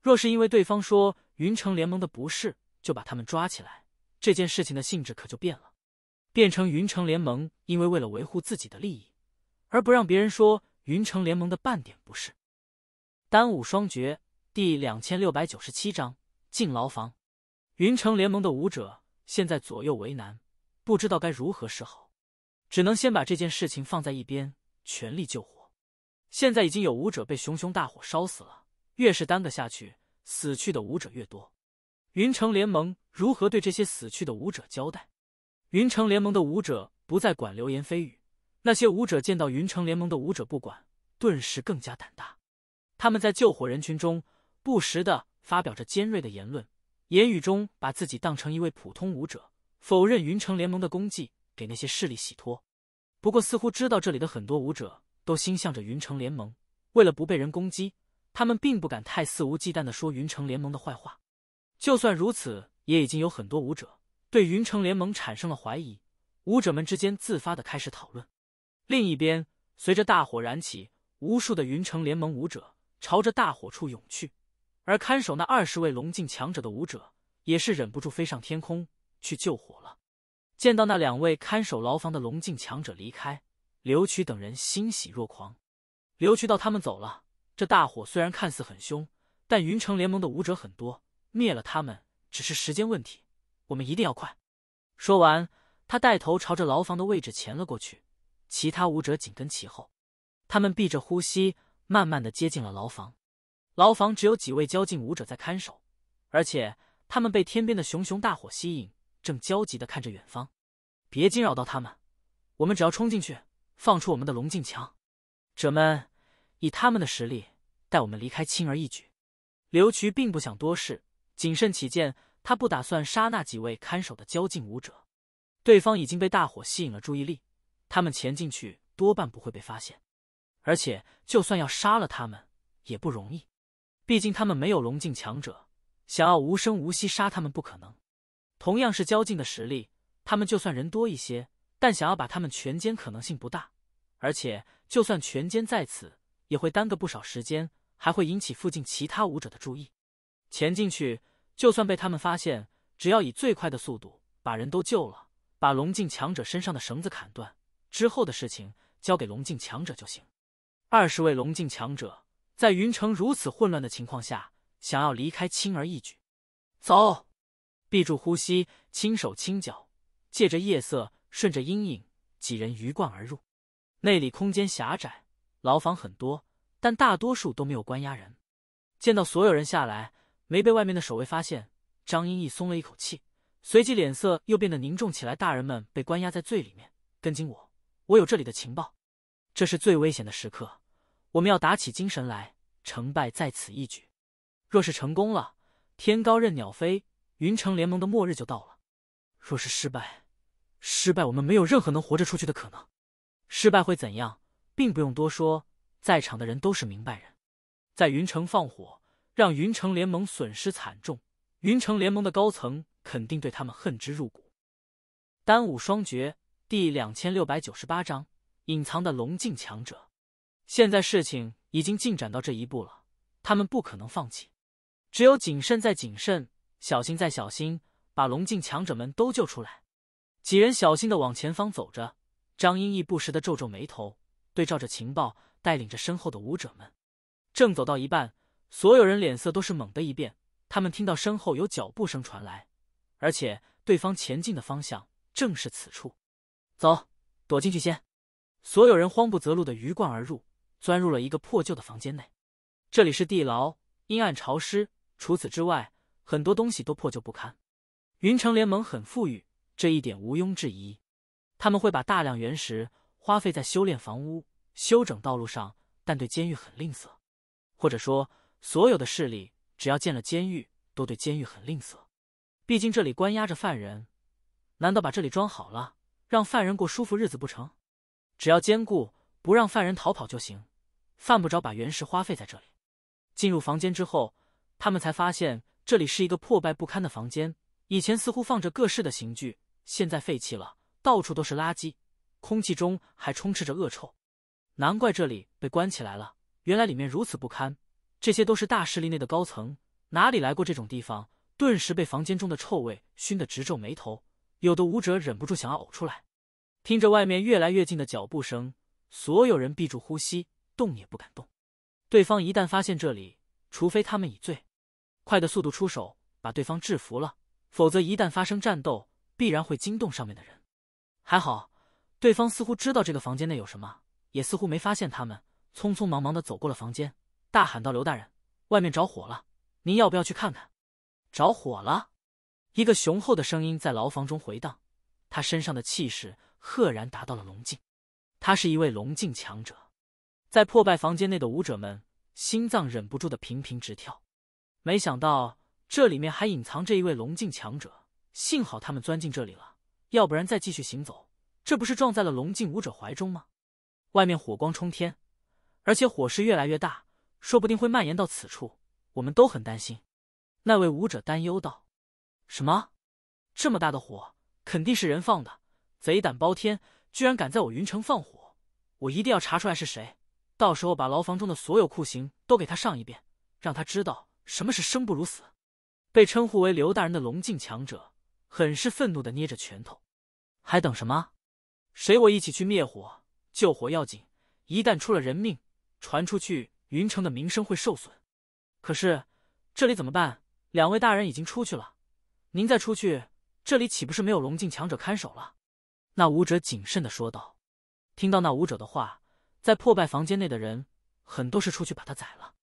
Speaker 1: 若是因为对方说云城联盟的不是，就把他们抓起来？这件事情的性质可就变了，变成云城联盟因为为了维护自己的利益，而不让别人说云城联盟的半点不是。单武双绝第两千六百九十七章进牢房。云城联盟的武者现在左右为难，不知道该如何是好，只能先把这件事情放在一边，全力救火。现在已经有武者被熊熊大火烧死了，越是耽搁下去，死去的武者越多。云城联盟如何对这些死去的武者交代？云城联盟的武者不再管流言蜚语，那些武者见到云城联盟的武者不管，顿时更加胆大。他们在救火人群中不时的发表着尖锐的言论，言语中把自己当成一位普通武者，否认云城联盟的功绩，给那些势力洗脱。不过，似乎知道这里的很多武者都心向着云城联盟，为了不被人攻击，他们并不敢太肆无忌惮的说云城联盟的坏话。就算如此，也已经有很多武者对云城联盟产生了怀疑。武者们之间自发的开始讨论。另一边，随着大火燃起，无数的云城联盟武者朝着大火处涌去，而看守那二十位龙境强者的武者也是忍不住飞上天空去救火了。见到那两位看守牢房的龙境强者离开，刘渠等人欣喜若狂。刘渠道：“他们走了。这大火虽然看似很凶，但云城联盟的武者很多。”灭了他们只是时间问题，我们一定要快！说完，他带头朝着牢房的位置潜了过去，其他武者紧跟其后。他们闭着呼吸，慢慢的接近了牢房。牢房只有几位交境武者在看守，而且他们被天边的熊熊大火吸引，正焦急的看着远方。别惊扰到他们，我们只要冲进去，放出我们的龙镜墙。者们以他们的实力带我们离开轻而易举。刘渠并不想多事。谨慎起见，他不打算杀那几位看守的交境武者。对方已经被大火吸引了注意力，他们潜进去多半不会被发现。而且，就算要杀了他们，也不容易，毕竟他们没有龙境强者，想要无声无息杀他们不可能。同样是交境的实力，他们就算人多一些，但想要把他们全歼可能性不大。而且，就算全歼在此，也会耽搁不少时间，还会引起附近其他武者的注意。潜进去，就算被他们发现，只要以最快的速度把人都救了，把龙镜强者身上的绳子砍断，之后的事情交给龙镜强者就行。二十位龙镜强者在云城如此混乱的情况下，想要离开轻而易举。走，闭住呼吸，轻手轻脚，借着夜色，顺着阴影，几人鱼贯而入。那里空间狭窄，牢房很多，但大多数都没有关押人。见到所有人下来。没被外面的守卫发现，张英义松了一口气，随即脸色又变得凝重起来。大人们被关押在最里面，跟紧我，我有这里的情报。这是最危险的时刻，我们要打起精神来，成败在此一举。若是成功了，天高任鸟飞，云城联盟的末日就到了；若是失败，失败，我们没有任何能活着出去的可能。失败会怎样，并不用多说，在场的人都是明白人，在云城放火。让云城联盟损失惨重，云城联盟的高层肯定对他们恨之入骨。单武双绝第两千六百九十八章：隐藏的龙境强者。现在事情已经进展到这一步了，他们不可能放弃，只有谨慎再谨慎，小心再小心，把龙境强者们都救出来。几人小心的往前方走着，张英义不时的皱皱眉头，对照着情报，带领着身后的武者们。正走到一半。所有人脸色都是猛的一变，他们听到身后有脚步声传来，而且对方前进的方向正是此处。走，躲进去先！所有人慌不择路的鱼贯而入，钻入了一个破旧的房间内。这里是地牢，阴暗潮湿。除此之外，很多东西都破旧不堪。云城联盟很富裕，这一点毋庸置疑。他们会把大量原石花费在修炼房屋、修整道路上，但对监狱很吝啬，或者说。所有的势力，只要进了监狱，都对监狱很吝啬。毕竟这里关押着犯人，难道把这里装好了，让犯人过舒服日子不成？只要坚固，不让犯人逃跑就行，犯不着把原石花费在这里。进入房间之后，他们才发现这里是一个破败不堪的房间，以前似乎放着各式的刑具，现在废弃了，到处都是垃圾，空气中还充斥着恶臭。难怪这里被关起来了，原来里面如此不堪。这些都是大势力内的高层，哪里来过这种地方？顿时被房间中的臭味熏得直皱眉头，有的舞者忍不住想要呕出来。听着外面越来越近的脚步声，所有人闭住呼吸，动也不敢动。对方一旦发现这里，除非他们以最快的速度出手把对方制服了，否则一旦发生战斗，必然会惊动上面的人。还好，对方似乎知道这个房间内有什么，也似乎没发现他们，匆匆忙忙的走过了房间。大喊道：“刘大人，外面着火了，您要不要去看看？”着火了！一个雄厚的声音在牢房中回荡，他身上的气势赫然达到了龙境。他是一位龙境强者。在破败房间内的舞者们心脏忍不住的频频直跳。没想到这里面还隐藏着一位龙境强者，幸好他们钻进这里了，要不然再继续行走，这不是撞在了龙境舞者怀中吗？外面火光冲天，而且火势越来越大。说不定会蔓延到此处，我们都很担心。”那位武者担忧道，“什么？这么大的火，肯定是人放的，贼胆包天，居然敢在我云城放火！我一定要查出来是谁，到时候把牢房中的所有酷刑都给他上一遍，让他知道什么是生不如死。”被称呼为刘大人的龙镜强者很是愤怒的捏着拳头，“还等什么？谁？我一起去灭火，救火要紧，一旦出了人命，传出去……”云城的名声会受损，可是这里怎么办？两位大人已经出去了，您再出去，这里岂不是没有龙境强者看守了？那武者谨慎的说道。听到那武者的话，在破败房间内的人很多是出去把他宰了。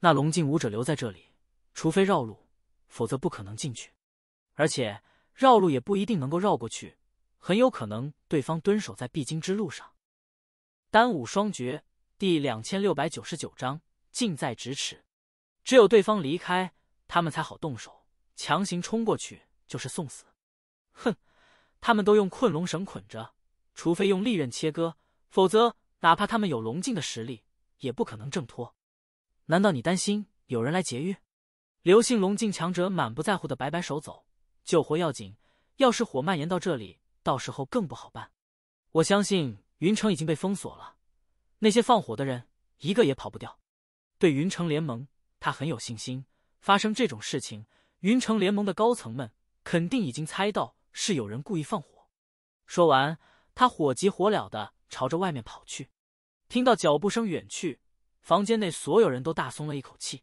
Speaker 1: 那龙境武者留在这里，除非绕路，否则不可能进去。而且绕路也不一定能够绕过去，很有可能对方蹲守在必经之路上，单武双绝。第两千六百九十九章近在咫尺，只有对方离开，他们才好动手。强行冲过去就是送死。哼，他们都用困龙绳捆着，除非用利刃切割，否则哪怕他们有龙境的实力，也不可能挣脱。难道你担心有人来劫狱？刘姓龙境强者满不在乎的摆摆手走，救火要紧。要是火蔓延到这里，到时候更不好办。我相信云城已经被封锁了。那些放火的人一个也跑不掉。对云城联盟，他很有信心。发生这种事情，云城联盟的高层们肯定已经猜到是有人故意放火。说完，他火急火燎的朝着外面跑去。听到脚步声远去，房间内所有人都大松了一口气。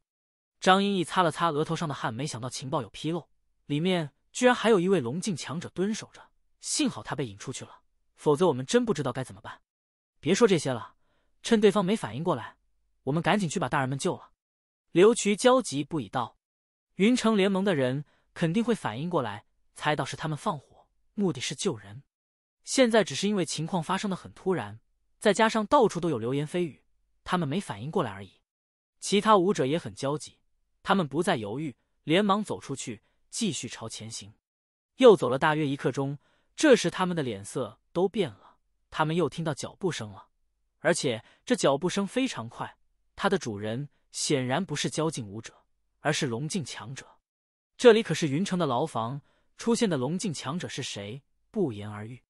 Speaker 1: 张英义擦了擦额头上的汗，没想到情报有纰漏，里面居然还有一位龙境强者蹲守着。幸好他被引出去了，否则我们真不知道该怎么办。别说这些了。趁对方没反应过来，我们赶紧去把大人们救了。”刘渠焦急不已道，“云城联盟的人肯定会反应过来，猜到是他们放火，目的是救人。现在只是因为情况发生的很突然，再加上到处都有流言蜚语，他们没反应过来而已。”其他武者也很焦急，他们不再犹豫，连忙走出去，继续朝前行。又走了大约一刻钟，这时他们的脸色都变了，他们又听到脚步声了。而且这脚步声非常快，它的主人显然不是交境武者，而是龙境强者。这里可是云城的牢房，出现的龙境强者是谁，不言而喻。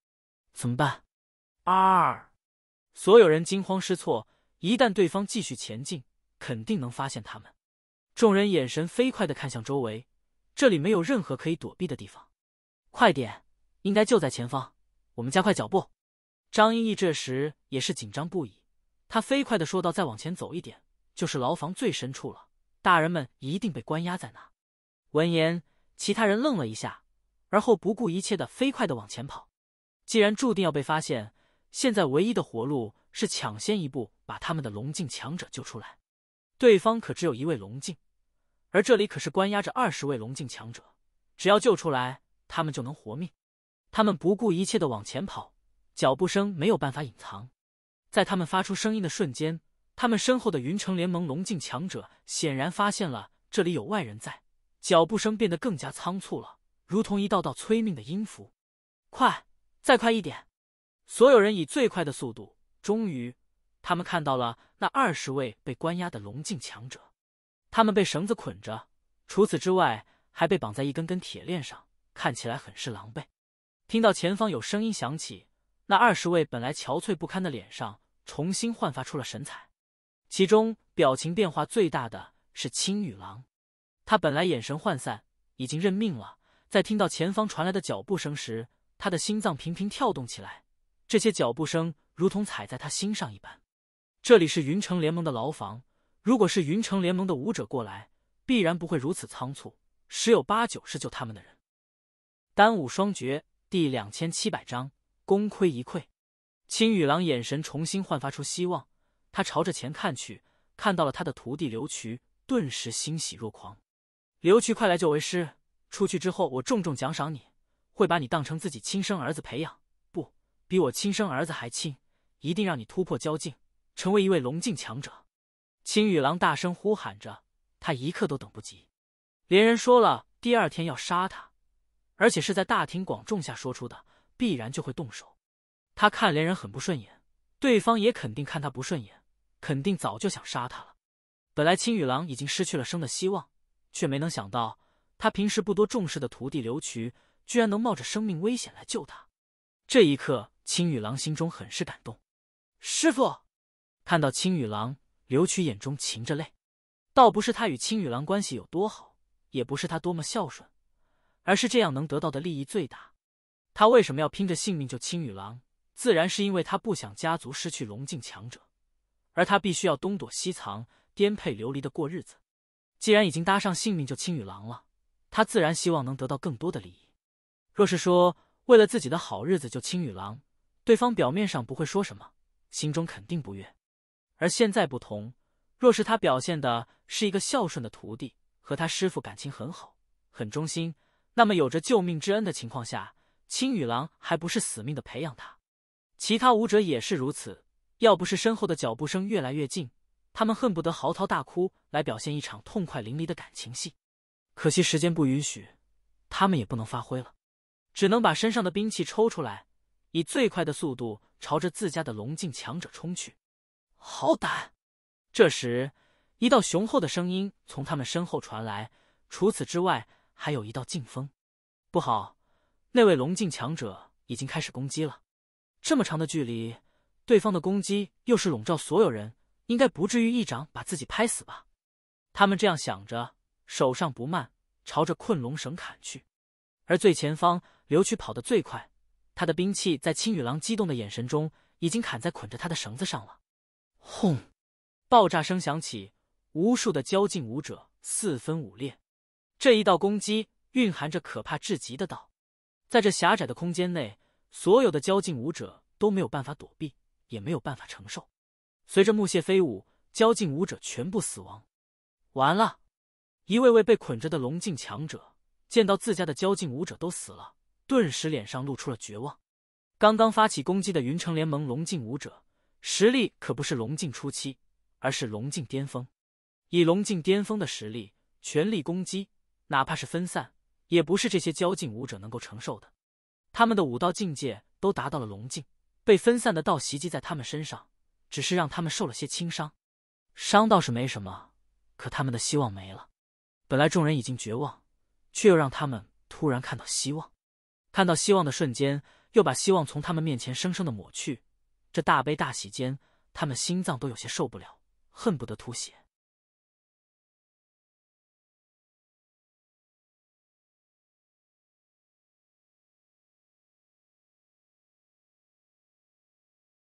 Speaker 1: 怎么办？二，所有人惊慌失措，一旦对方继续前进，肯定能发现他们。众人眼神飞快的看向周围，这里没有任何可以躲避的地方。快点，应该就在前方，我们加快脚步。张英义这时也是紧张不已，他飞快的说道：“再往前走一点，就是牢房最深处了，大人们一定被关押在那。”闻言，其他人愣了一下，而后不顾一切的飞快的往前跑。既然注定要被发现，现在唯一的活路是抢先一步把他们的龙境强者救出来。对方可只有一位龙境，而这里可是关押着二十位龙境强者，只要救出来，他们就能活命。他们不顾一切的往前跑。脚步声没有办法隐藏，在他们发出声音的瞬间，他们身后的云城联盟龙境强者显然发现了这里有外人在，脚步声变得更加仓促了，如同一道道催命的音符。快，再快一点！所有人以最快的速度，终于，他们看到了那二十位被关押的龙境强者，他们被绳子捆着，除此之外还被绑在一根根铁链上，看起来很是狼狈。听到前方有声音响起。那二十位本来憔悴不堪的脸上重新焕发出了神采，其中表情变化最大的是青女郎，她本来眼神涣散，已经认命了，在听到前方传来的脚步声时，他的心脏频频跳动起来。这些脚步声如同踩在他心上一般。这里是云城联盟的牢房，如果是云城联盟的武者过来，必然不会如此仓促，十有八九是救他们的人。单武双绝第两千七百章。功亏一篑，青羽狼眼神重新焕发出希望，他朝着前看去，看到了他的徒弟刘渠，顿时欣喜若狂。刘渠，快来救为师！出去之后，我重重奖赏你，会把你当成自己亲生儿子培养，不比我亲生儿子还亲，一定让你突破交境，成为一位龙境强者！青羽狼大声呼喊着，他一刻都等不及。连人说了第二天要杀他，而且是在大庭广众下说出的。必然就会动手。他看连人很不顺眼，对方也肯定看他不顺眼，肯定早就想杀他了。本来青羽狼已经失去了生的希望，却没能想到他平时不多重视的徒弟刘渠，居然能冒着生命危险来救他。这一刻，青羽狼心中很是感动。师傅，看到青羽狼，刘渠眼中噙着泪。倒不是他与青羽狼关系有多好，也不是他多么孝顺，而是这样能得到的利益最大。他为什么要拼着性命救青羽狼？自然是因为他不想家族失去龙境强者，而他必须要东躲西藏、颠沛流离的过日子。既然已经搭上性命救青羽狼了，他自然希望能得到更多的利益。若是说为了自己的好日子救青羽狼，对方表面上不会说什么，心中肯定不悦。而现在不同，若是他表现的是一个孝顺的徒弟，和他师傅感情很好、很忠心，那么有着救命之恩的情况下。青羽狼还不是死命的培养他，其他武者也是如此。要不是身后的脚步声越来越近，他们恨不得嚎啕大哭来表现一场痛快淋漓的感情戏。可惜时间不允许，他们也不能发挥了，只能把身上的兵器抽出来，以最快的速度朝着自家的龙境强者冲去。好胆！这时，一道雄厚的声音从他们身后传来，除此之外，还有一道劲风。不好！那位龙境强者已经开始攻击了，这么长的距离，对方的攻击又是笼罩所有人，应该不至于一掌把自己拍死吧？他们这样想着，手上不慢，朝着困龙绳砍去。而最前方，刘曲跑得最快，他的兵器在青羽狼激动的眼神中，已经砍在捆着他的绳子上了。轰！爆炸声响起，无数的交劲舞者四分五裂。这一道攻击蕴含着可怕至极的道。在这狭窄的空间内，所有的交劲舞者都没有办法躲避，也没有办法承受。随着木屑飞舞，交劲舞者全部死亡。完了！一位位被捆着的龙境强者见到自家的交劲舞者都死了，顿时脸上露出了绝望。刚刚发起攻击的云城联盟龙境舞者实力可不是龙境初期，而是龙境巅峰。以龙境巅峰的实力全力攻击，哪怕是分散。也不是这些交境武者能够承受的，他们的武道境界都达到了龙境，被分散的道袭击在他们身上，只是让他们受了些轻伤，伤倒是没什么，可他们的希望没了。本来众人已经绝望，却又让他们突然看到希望，看到希望的瞬间，又把希望从他们面前生生的抹去，这大悲大喜间，他们心脏都有些受不了，恨不得吐血。